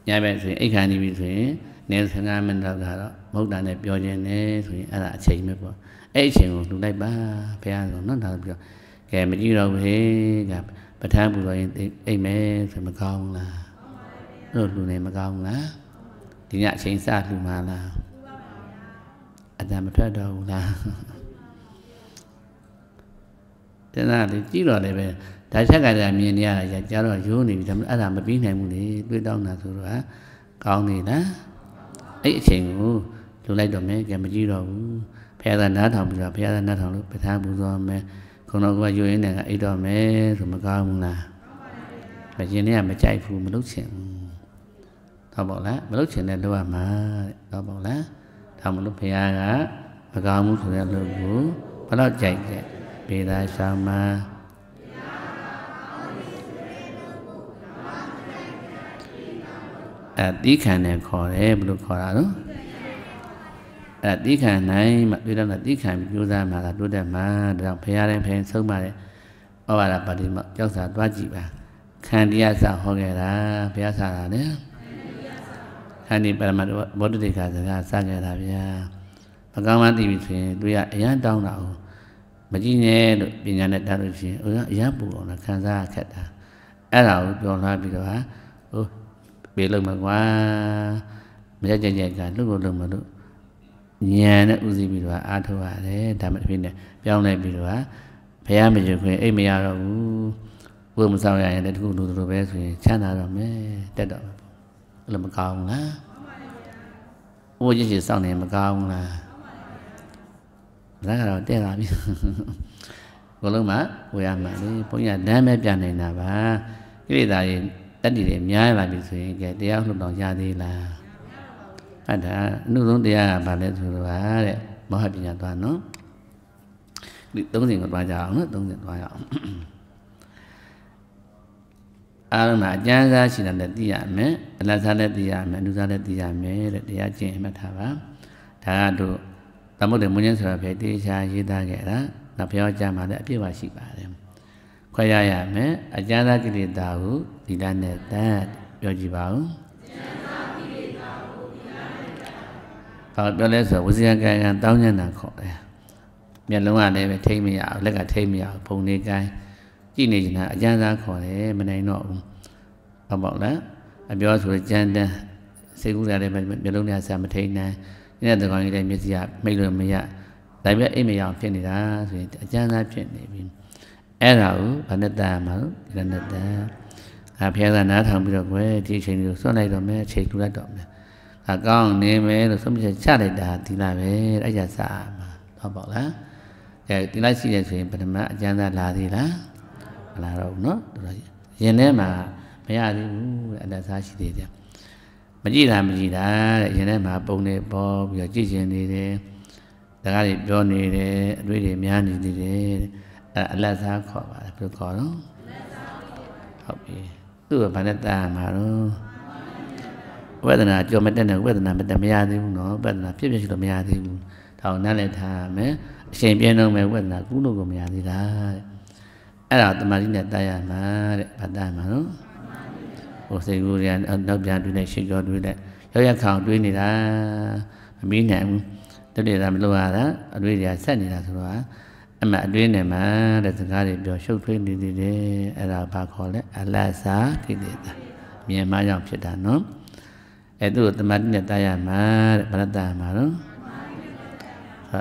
ညဘက်ဆိုရင်အိတ်ခံနေပြီဆိုရင်နေ15မိနစ်လောက်ကတော့မဟုတ်တာနဲ့ပြောခြင်းနဲ့ဆိုရင်အဲ့ဒါအချိန်ပဲပေါ့အဲ့အချိန်ကိုလှူလိုက်ပါဘုရားဆိုတော့နောက်ပြီးတော့ကဲမကြည့်တော့ဘူးဟေးကပဋ္ဌာန်းပူတော်ရင်အိတ်မယ်ဆိုမကောင်းဘူးလားတို့လှူနေမကောင်းဘူးလားဒီညအချိန်စလှူမှာလားအတန်မထွက်တော့ဘူးလားတင်သားလေကြည့်တော့လည်းပဲဒါချက်ကတည်းကမြင်နေရတာကြာတော့ရိုးနေပြီဒါပေမဲ့အဲ့ဒါမပြီးနိုင်ဘူးလေတွေးတောင်းတာဆိုတော့ကောင်းနေတာအဲ့အချိန်ကိုလူလိုက်တော့မယ်ကြံမကြည့်တော့ဘူးဘုရားသာနားထောင်ပြီးတော့ဘုရားသာနားထောင်လို့ပဋ္ဌာန်းပူဇော်မယ်ခုံတော်ကယူရင်းနဲ့ကအိတ်တော့မယ်ဆိုမကောင်းဘူးလားမကျင်နဲ့ကမကြိုက်ဘူးမလုပ်ချင်ဘူးဟုတ်ပါလားမလုပ်ချင်တဲ့လုပ်ရမှာတဲ့ဟုတ်ပါလားဒါမလို့ဘုရားကမကောင်းဘူးဆိုတဲ့လုပ်ကိုဘယ်တော့ကြိုက်ကြိုက်ဘေးသားရှောင်းမှာအဲသီးခံတယ်ခေါ်တယ်ဘယ်လိုခေါ်တာနော်အဲသီးခံနိုင်မှတွေ့တော့သီးခံပြီးကြိုးစားမှာကတိုးတက်မှာဒါကြောင့်ဖရာတိုင်းဖရင်ဆုံးပါတယ်ဩဝါဒပါတိမကြောက်စာသွားကြည့်ပါခန္တီယစာဟောခဲ့တာဘုရားစာတာနဲ့ခန္တီပရမတ္တဘောဓိကစကားစခဲ့တာဗျာမကောင်းမှသိပြီဆိုရင်သူကအရန်တောင်းတာအောင်မကြည့်နဲ့လို့ပညာနဲ့တားလို့ရှိရင်အရန်ပူအောင်ခံစားရခက်တာအဲ့ဒါကိုပြောလာပြီးတော့ပေလုံးမှာကွာမကြကြကြကလှုပ်လို့လုံးမလို့ဉာဏ်နဲ့ဥသိပြီးတော့အားထုတ်ရတယ်ဒါမှတစ်ဖြစ်နဲ့ပြောင်းလဲပြီးတော့ဘုရားမယုံခွင့်အိတ်မရတော့ဘူးဘုရားမဆောင်ရရင်တခုလူတို့ပဲဆိုရင်ချမ်းသာတော့မယ်တက်တော့မယ်အဲ့လိုမကောင်းဘူးလားဘုရားကြီးစောင့်နေမကောင်းဘူးလားဒါကတော့တက်လာပြီဘုလုံးမှာဝေရမှာလေဘုရားဒမ်းပဲပြန်နေတာပါကိလေသာတွေတတိတွေများရပါလိမ့်ဆိုရင်ကဲတရားလှုပ်တော့ရသေးလားဟုတ်တာအမှုဆုံးတရားကဘာလဲဆိုတော့ဟာတဲ့မောဟပညာသွားနော်ဒီ30ကိုသွားကြအောင်နော်30သွားရအောင်အာရုံမှာအကျဉ်းစားရှိတာလည်းသိရမယ်အလတ်စားလည်းသိရမယ်အနုစားလည်းသိရမယ်တဲ့တရားကျင့်မှတ်ထားပါဒါကတို့သမုဒ္ဒေမုန်းခြင်းဆိုတာဖြစ်တေချာရေးသားခဲ့တာနောက်ဘုရားကြားမှာလည်းအပြည့်အဝရှိပါတယ်ခွဲရရမယ်အကျဉ်းသာကိလေသာကိုသီလနဲ့တန်ပြောကြည့်ပါဦးဘာပြောလဲဆိုဝစီယံကံကံတောင်းညံတာခေါ်တယ်မျက်လုံးကလည်းပဲထိမ့်မရဘူးလက်ကထိမ့်မရဘူးပုံလေးကိုင်းကြည့်နေချင်တာအကျဉ်းသာခေါ်တယ်မနိုင်တော့ဘူးဟုတ်ပါ့လားအပြောဆိုကြမ်းတမ်းစိတ်ကူးရတယ်မျက်လုံးတွေကဆရာမထိန်နိုင်နေတဲ့တကောင်ကြီးလည်းမျက်စိကမိတ်လို့မရဒါပေမဲ့အိမ်မရအောင်ဖြစ်နေတာဆိုရင်အကျဉ်းသာဖြစ်နေပြီအဲ့ဒါကိုဘာနဲ့တန်မှာလဲနဲ့တန်အာဘုရားကနားထောင်ပြီးတော့ကွယ်ဒီအချိန်ကိုစွန့်လိုက်တော့မယ်အချိန်ကူလိုက်တော့မယ်အကောင်းနေမယ်လို့ဆုံးဖြတ်ချလိုက်တာဒီလားပဲအဲ့ကြစားမှာတော့ပေါ့လားအဲဒီလိုက်ရှိတယ်ဆိုရင်ပထမအကျမ်းသာလာသေးလားမလာတော့ဘူးเนาะရင်ထဲမှာမရသေးဘူးတဲ့အတ္တစားရှိသေးတယ်မကြည့်တာမကြည့်တာတဲ့ရင်ထဲမှာ ပုံနေပေါ်ပြီးတော့ကြည့်ရှင်နေတယ်ဒါကတွေပြောနေတယ်အတွေ့အကြုံများနေသေးတယ်တဲ့အဲ့အလတ်စားခေါ်ပါတယ်ဘယ်လိုခေါ်တော့ဟုတ်ပြီသူ့ကဘာနဲ့တားမှာတော့ဝေဒနာကြော်မတက်နဲ့ဝေဒနာမတက်မရသေးဘူးနော်ဝေဒနာဖြစ်ဖြစ်ရှိလို့မရသေးဘူးဒါအောင်နားလည်ထားမယ်အရှင်ပြင်းတော့မယ်ဝေဒနာကုလို့ကိုမရသေးတာတဲ့အဲ့ဒါတမာတိနဲ့တားရမှာတဲ့ဘာတားမှာနော်ဟိုစိတ်ကူးရနောက်ပြန်တွေ့နဲ့ရှေ့ကျော်တွေ့နဲ့ရောက်ရခံတွေ့နေတာမမီးနိုင်ဘူးတတိယတာမလို့ရတာအတွေ့အကြုံဆက်နေတာဆိုတော့ခဏအတွင်းနေမှာတဲ့စကားတွေပြောရှုပ်ထွေးနေသေးတယ်အဲ့ဒါဘာခေါ်လဲအလတ်စာကိလေသာမြန်မာကြောင့်ဖြစ်တာနော်အဲ့သူ့တမတိနဲ့တားရမှာတဲ့ဗရတမှာနော်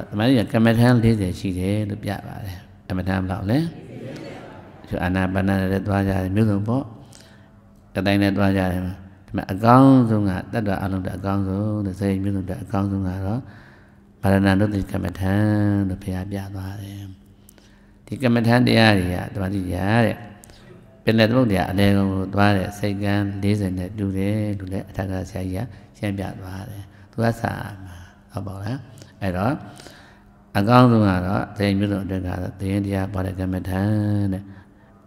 တမတိကကမ္မထမ်း40ရှိတယ်လို့ပြပါတယ်ကမ္မထမ်းဘယ်လောက်လဲသူအာနာပါနာနဲ့သွားကြတယ်မြို့စုံပေါ့အတိုင်းနဲ့သွားကြတယ်ဒီမှာအကောင်းဆုံးကတတ္တအလုံးတဲ့အကောင်းဆုံးတဲ့စိတ်မြို့စုံတဲ့အကောင်းဆုံးကတော့ဗရဏနုတ္တိကမ္မထံလို့ဘုရားပြသွားတယ်ဒီကမ္မထံတရားတွေကတမတိတရားတဲ့ပင်လယ်သမုဒ္ဒရာအလယ်ကိုသွားတဲ့စိတ်ကံ40နဲ့တူတယ်လို့လည်းအထာကဆရာကြီးကရှင်းပြသွားတယ်သူကစာမှာဟုတ်ပါလားအဲ့တော့အကောင်းဆုံးကတော့သေမျိုးတို့အတွက်ကတော့သေရင်တရားပါတဲ့ကမ္မထံတဲ့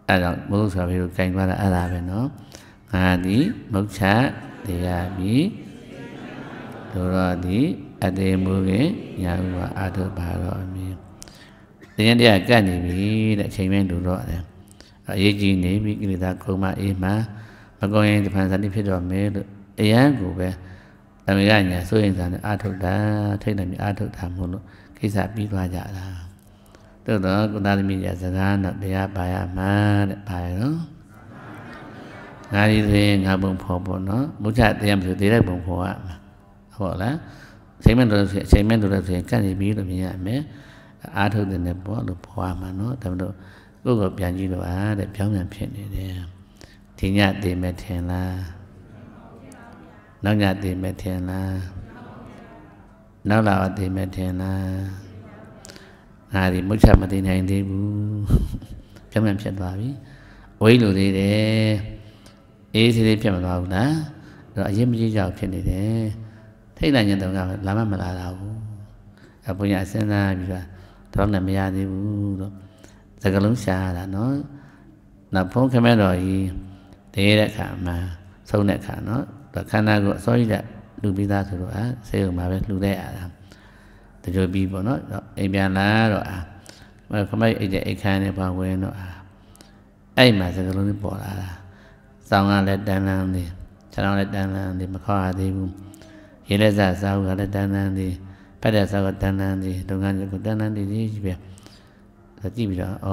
အဲ့တော့ဘုရားဆရာဘီကိုဂင်သွားတာအဲ့ဒါပဲနော်ငါသည်မုတ်ချတရားမိတို့တော်သည်အတေမူခင်ညာဥပါအာထုပါတော်အမည်တရားတရားကတ်နေပြီတဲ့အချိန်ပိုင်းလူတော့တယ်အရေးကြီးနေပြီကိလေသာကုံမအေးမှမကုံရင်တဖန်ဇာတိဖြစ်တော်မယ်လို့အရန်ကိုပဲတမေကညာဆိုရင်သာနဲ့အာထုတာထိတ်နေပြီအာထုတာမို့လို့ကိစ္စပြီးသွားကြတာတော်တော်ကုသသမီးရစကားတော့တရားပါရမှာတဲ့ပါရနော်ငါဒီစင်ငါပုံဖော်ပေါ့နော်မုချတရားမဆိုသေးတဲ့ပုံဖော်ရမှာဟုတ်လားအချိန်မဲ့တော့ဆိုအချိန်မဲ့တော့ဆိုရင်ကန့်နေပြီလို့မြင်ရမယ်အားထုတ်တဲ့နဲ့ပေါ့လို့ပေါ်ရမှာနော်ဒါပေမဲ့ကိုယ့်ကိုပြန်ကြည့်လို့အားတဲ့ပြောင်းပြန်ဖြစ်နေတယ်ဒီညတည်မဲ့ထင်လားနောက်ညတည်မဲ့ထင်လားနောက်လာတည်မဲ့ထင်လားငါဒီမုတ်ချမတည်နိုင်သေးဘူးပြောင်းပြန်ဖြစ်သွားပြီဝိလိုသေးတယ်အေးသေးသေးဖြစ်မသွားဘူးလားအဲ့တော့အရင်မကြီးကြောက်ဖြစ်နေတယ်ထိတ်လန့်ခြင်းတုံးကလာမမလာတာဘူးအဘုရားစဉ်းစားပြီးတော့တော့လည်းမရသေးဘူးတော့သကလုံးရှာရတာနော်နောက်ဖုံးခမဲတော်ကြီးတည်တဲ့အခါမှာဆုံးတဲ့အခါနော်ခန္ဓာကိုအစောကြီးကလူပြီးသားဆိုတော့အဲဆေးရုံမှာပဲလှူတဲ့အားတာတကြိုပြီးပေါ့နော်အိမ်ပြန်လာတော့အာခမိုက်အိတ်တဲ့အိတ်ခမ်းနဲ့ပါဝင်တော့အာအဲ့မှာစကလုံးလေးပေါ်လာတာစောင်းကလည်းတန်းတန်းလေးခြေထောက်လည်းတန်းတန်းလေးမခေါ်ရသေးဘူးရေလက်စားစားကလည်းတန်းတန်းသေးဖတ်တဲ့စားကတန်းတန်းသေးလုပ်ငန်းကတန်းတန်းသေးကြီးပဲဒါကြည့်ပြီးတော့ဩ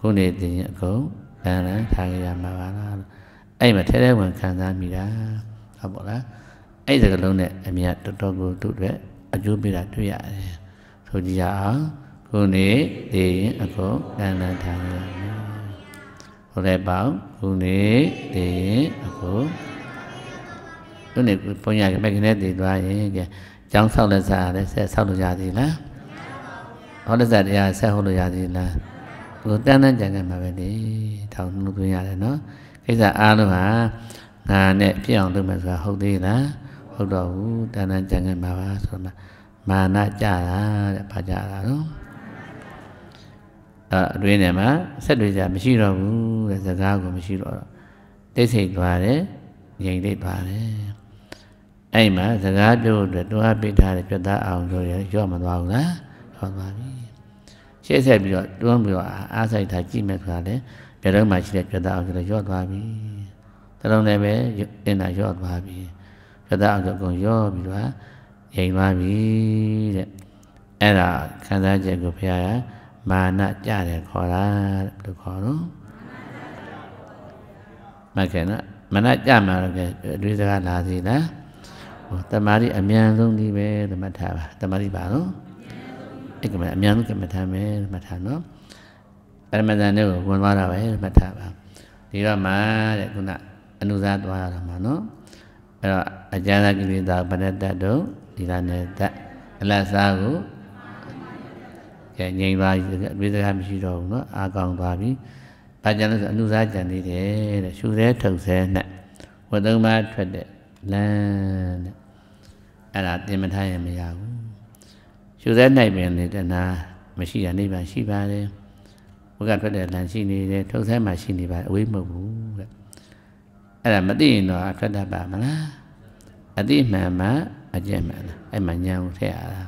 ခုနေတင်အကုန်တန်းတန်းထားကြရမှာပါလားအဲ့မှာထဲထဲဝင်ခံစားမိတာဟုတ်ပေါ့လားအဲ့စကလုံးနဲ့အမြတ်တော်တော်ကိုသူ့အတွက်အကျိုးပေးတာတွေ့ရတယ်ဆိုကြရအောင် ခုနေတင်အကုန်တန်းတန်းထားကြရမှာဟုတ်တယ်ပေါ့ခုနေတင်အကုန်လူနေဘုန်းကြီးကမကနဲ့တည်သွားရင်ကကျောင်းဆောက်လက်စားလည်းဆက်ဆောက်လို့ရသေးလားဟောလက်စားတရားဆက်ဟောလို့ရသေးလားဟိုတန်းတန်းကြံကြံမှာပဲလေတောင်းလို့တွင်ရတယ်နော်ကိစ္စအားလုံးဟာငါနဲ့ပြည့်အောင်လုပ်မယ်ဆိုတာဟုတ်သေးလားဟုတ်တော့ဘူးတန်းတန်းကြံကြံမှာပါဆိုတော့မာနကြတာတဲ့ဘာကြတာတော့အဲအတွင်းထဲမှာဆက်တွေ့ကြမရှိတော့ဘူးတဲ့စကားကိုမရှိတော့တော့တိတ်ဆိတ်သွားတယ်ငြိမ်သိသွားတယ်အဲ့မှာစကားပြောအတွက်တွားပေးထားတဲ့ပြတ်သားအောင်ဆိုရရော့မသွားဘူးလားရော့သွားပြီရှေ့ဆက်ပြီးတော့တွန်းပြီးတော့အားဆိုင်ထားကြည့်မယ်ဆိုတာလေဒီတော့မှရှိတဲ့ပြတ်သားအောင်ဆိုရော့သွားပြီတလုံးလည်းပဲအင်းတာရော့သွားပြီပြတ်သားအောင်ဆိုအကုန်ရော့ပြီးတော့ရင်သွားပြီတဲ့အဲ့ဒါခံစားချက်ကိုဘုရားကမာနကြတယ်ခေါ်တာလို့ခေါ်တော့မခဲနော်မနကြမှာတော့အတွေ့စကားလာစီလားကိုတမာရီအမြန်ဆုံးဒီပဲတမထားပါတမာရီပါနော်အဲ့ကမအမြန်ဆုံးကမထားမယ်တမထားနော်ပရမဇန်တွေကိုဝင်သွားတာပဲတမထားပါဒီတော့မှတဲ့ခုနအနုစားသွားရတာမှာနော်အဲ့တော့အကြမ်းသာကိလေသာဗရတ္တတို့ဒီလာနေတတ်အလတ်စားကိုကဲငြိမ်သွားပြီအတွေးစကားမရှိတော့ဘူးနော်အာကောင်သွားပြီဘာကြံလို့ဆိုအနုစားကြံသေးတယ်တဲ့ရှူသေးထုတ်သေးနဲ့ဝတ်သုံးပါထွက်တဲ့လမ်းတဲ့အဲ့ဒါသင်မထားရင်မရဘူးရှုသက်၌ပင်လေတဏှာမရှိရနိဗ္ဗာန်ရှိပါတယ်ဘုကထွက်တဲ့လမ်းရှိနေတယ်ထုတ်ဆိုင်မှာရှိနေပါတယ်အဝေးမဟုတ်ဘူးတဲ့အဲ့ဒါမသိရင်တော့ထွက်တတ်ပါမလားအတိမှန်မှအကျင့်မှန်လားအဲ့မှာညာကိုထည့်ရတာ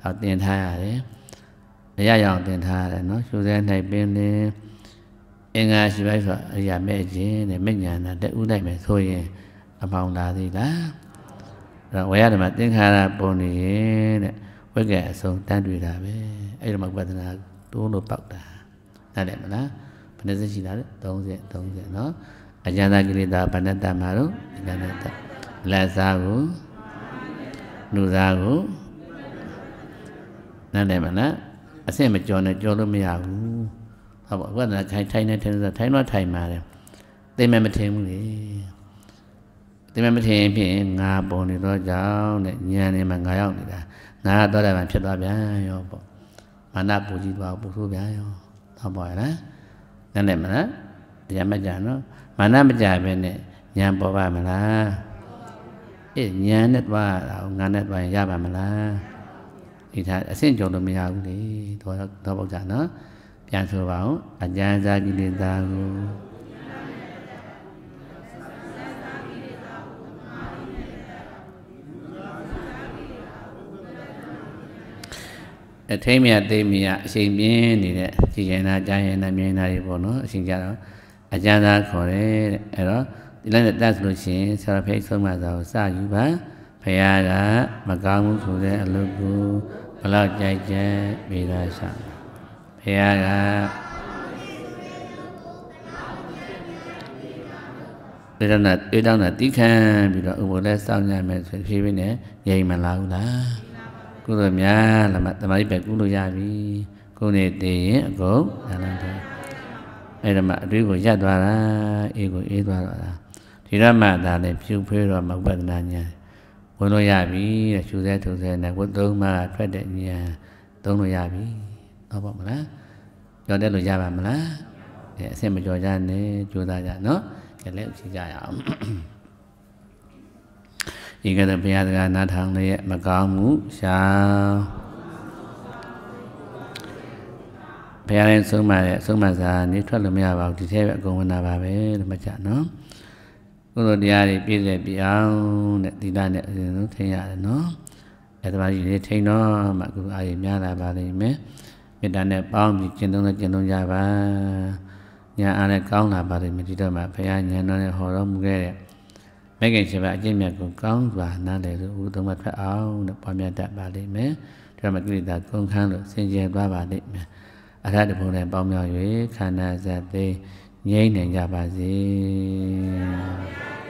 တော့သင်ထားရတယ်အရာရောင်သင်ထားရတယ်နော်ရှုသက်၌ပင်လေအင်္ဂါရှိပါဆိုအရာမဲ့ခြင်းနဲ့မဉ္ဇဏတဲ့ဥလိုက်မယ်ဆိုရင်အပေါင်းလာသေးလားတော့ဝေယဓမ္မသင်္ခါရပုံနေရင်တဲ့ဝိကံအဆုံးတန်းတွေ့တာပဲအဲ့ဒီမှာဝိပဿနာတိုးလို့ပေါက်တာ နားလည်မလားဘယ်နှစစ်ရှိတာလဲ30 30နော်အကြံသာကိလေသာဗဏ္ဍတမှာတော့အကြံသာလက်စားကိုလူစားကိုနားလည်မလားအဆင့်မကျော်နဲ့ကျော်လို့မရဘူးဟုတ်ပါဝိပဿနာထိုင်ထိုင်နေထိုင်ထိုင်တော့ထိုင်ပါတယ်သိမဲ့မထင်ဘူးလေတင်မမထင်ဖြင့်ငါပုံနေတော့ကြောင့်တဲ့ညံနေမှာငါရောက်နေတာငါကတော့တယ်မှဖြစ်သွားပြန်ရောပေါ့မာနပူကြီးသွားပူဆိုးပြန်ရောတော့ပေါ့ရလားနည်းနည်းမလားတရားမကြနော်မာနမကြပဲနဲ့ညံပေါ်ပါမလားအေးညံနဲ့သွားတာငါနဲ့သွားရင်ရပါမလားဒီသာအဆင့်ကြုံလို့မရဘူးလေတော့တော့ပေါ့ကြနော်ပြန်ဆိုပါအောင်အကြံစားကြည်လင်သားကိုအထိမ့်မြသိမ့်မြအချိန်ပြင်းနေတဲ့ကြည်ရင်နာကြားရင်နာမြင်နာတွေပေါ့နော်အချိန်ကြတော့အကျဉ်းသားခေါ်တယ်တဲ့အဲ့တော့ဒီလိုက်နဲ့တက်ဆိုလို့ရှိရင်ဆရာဖေးဆုံးမသာကိုစယူပါဖရာကမကောင်းမှုဆိုတဲ့အလုပ်ကိုဘလောက်ကြိုက်ကြဲမိသားရှာဖရာကဝေဒနာဝေဒနာတိခံပြီးတော့ဥပ္ပလဲစောင့်ရမယ်ဆိုဖြည်းဖြည်းနဲ့ငြိမ်မလာဘူးလားကုသိုလ်များလာမှတမာတိပဲကုလို့ရပြီကုနေတည်ရင်အကုန်ဒါနန္တအဲ့ဒါမှအတွေးကိုရပ်သွားတာအေးကိုအေးသွားတော့တာဒီတော့မှဒါလည်းဖြူဖေးတော့မှဥပဒနာညာဝင်လို့ရပြီတဲ့ရှူစဲထူစဲနဲ့ဝတ်သုံးမှထွက်တဲ့ညာသုံးလို့ရပြီဟုတ်ပါမလားကြော်တက်လို့ရပါမလားအဲအဆင်မကြော်ကြနဲ့ကြိုးစားကြနော်ကြလည်းဖြေကြရအောင်ဒီကတဲ့ဘုရားစကားနားထောင်လျက်မကောင်းမှုရှောင်ဘုရားရင်ဆုံးမရဲ့ဆုံးမစားနေထွက်လို့မရပါဘူးဒီထဲပဲအကုန်ဝင်တာပါပဲလို့မကြနော်ကုသိုလ်တရားတွေပြည့်စုံပြအောင်တဲ့ဒီသားနဲ့အရင်ဆုံးထင်ရတယ်နော်အဲဒါပါကြီးလေးထိန်တော့မှအခုအားရများလာပါလိမ့်မယ်မေတ္တာနဲ့ပေါင်းပြီးကျင့်သုံးတဲ့ကျင့်သုံးကြပါညာအားနဲ့ကောင်းလာပါလိမ့်မယ်ဒီတော့မှဘုရားဉာဏ်တော်နဲ့ဟောတော်မူခဲ့တဲ့မဲခင်ရှင်ဘအကျင့်မြတ်ကိုကောင်းစွာနားလည်လို့ဥဒုံမဖက်အောင်လို့ပွားများတတ်ပါလိမ့်မယ်။ဒါမှကိလေသာကုန်ခန်းလို့စင်ကြယ်သွားပါလိမ့်မယ်။အရဟတဘုံနဲ့ပေါင်းမြောက်၍ခန္ဓာဇတ်သိငြိမ့်နိုင်ကြပါစေ။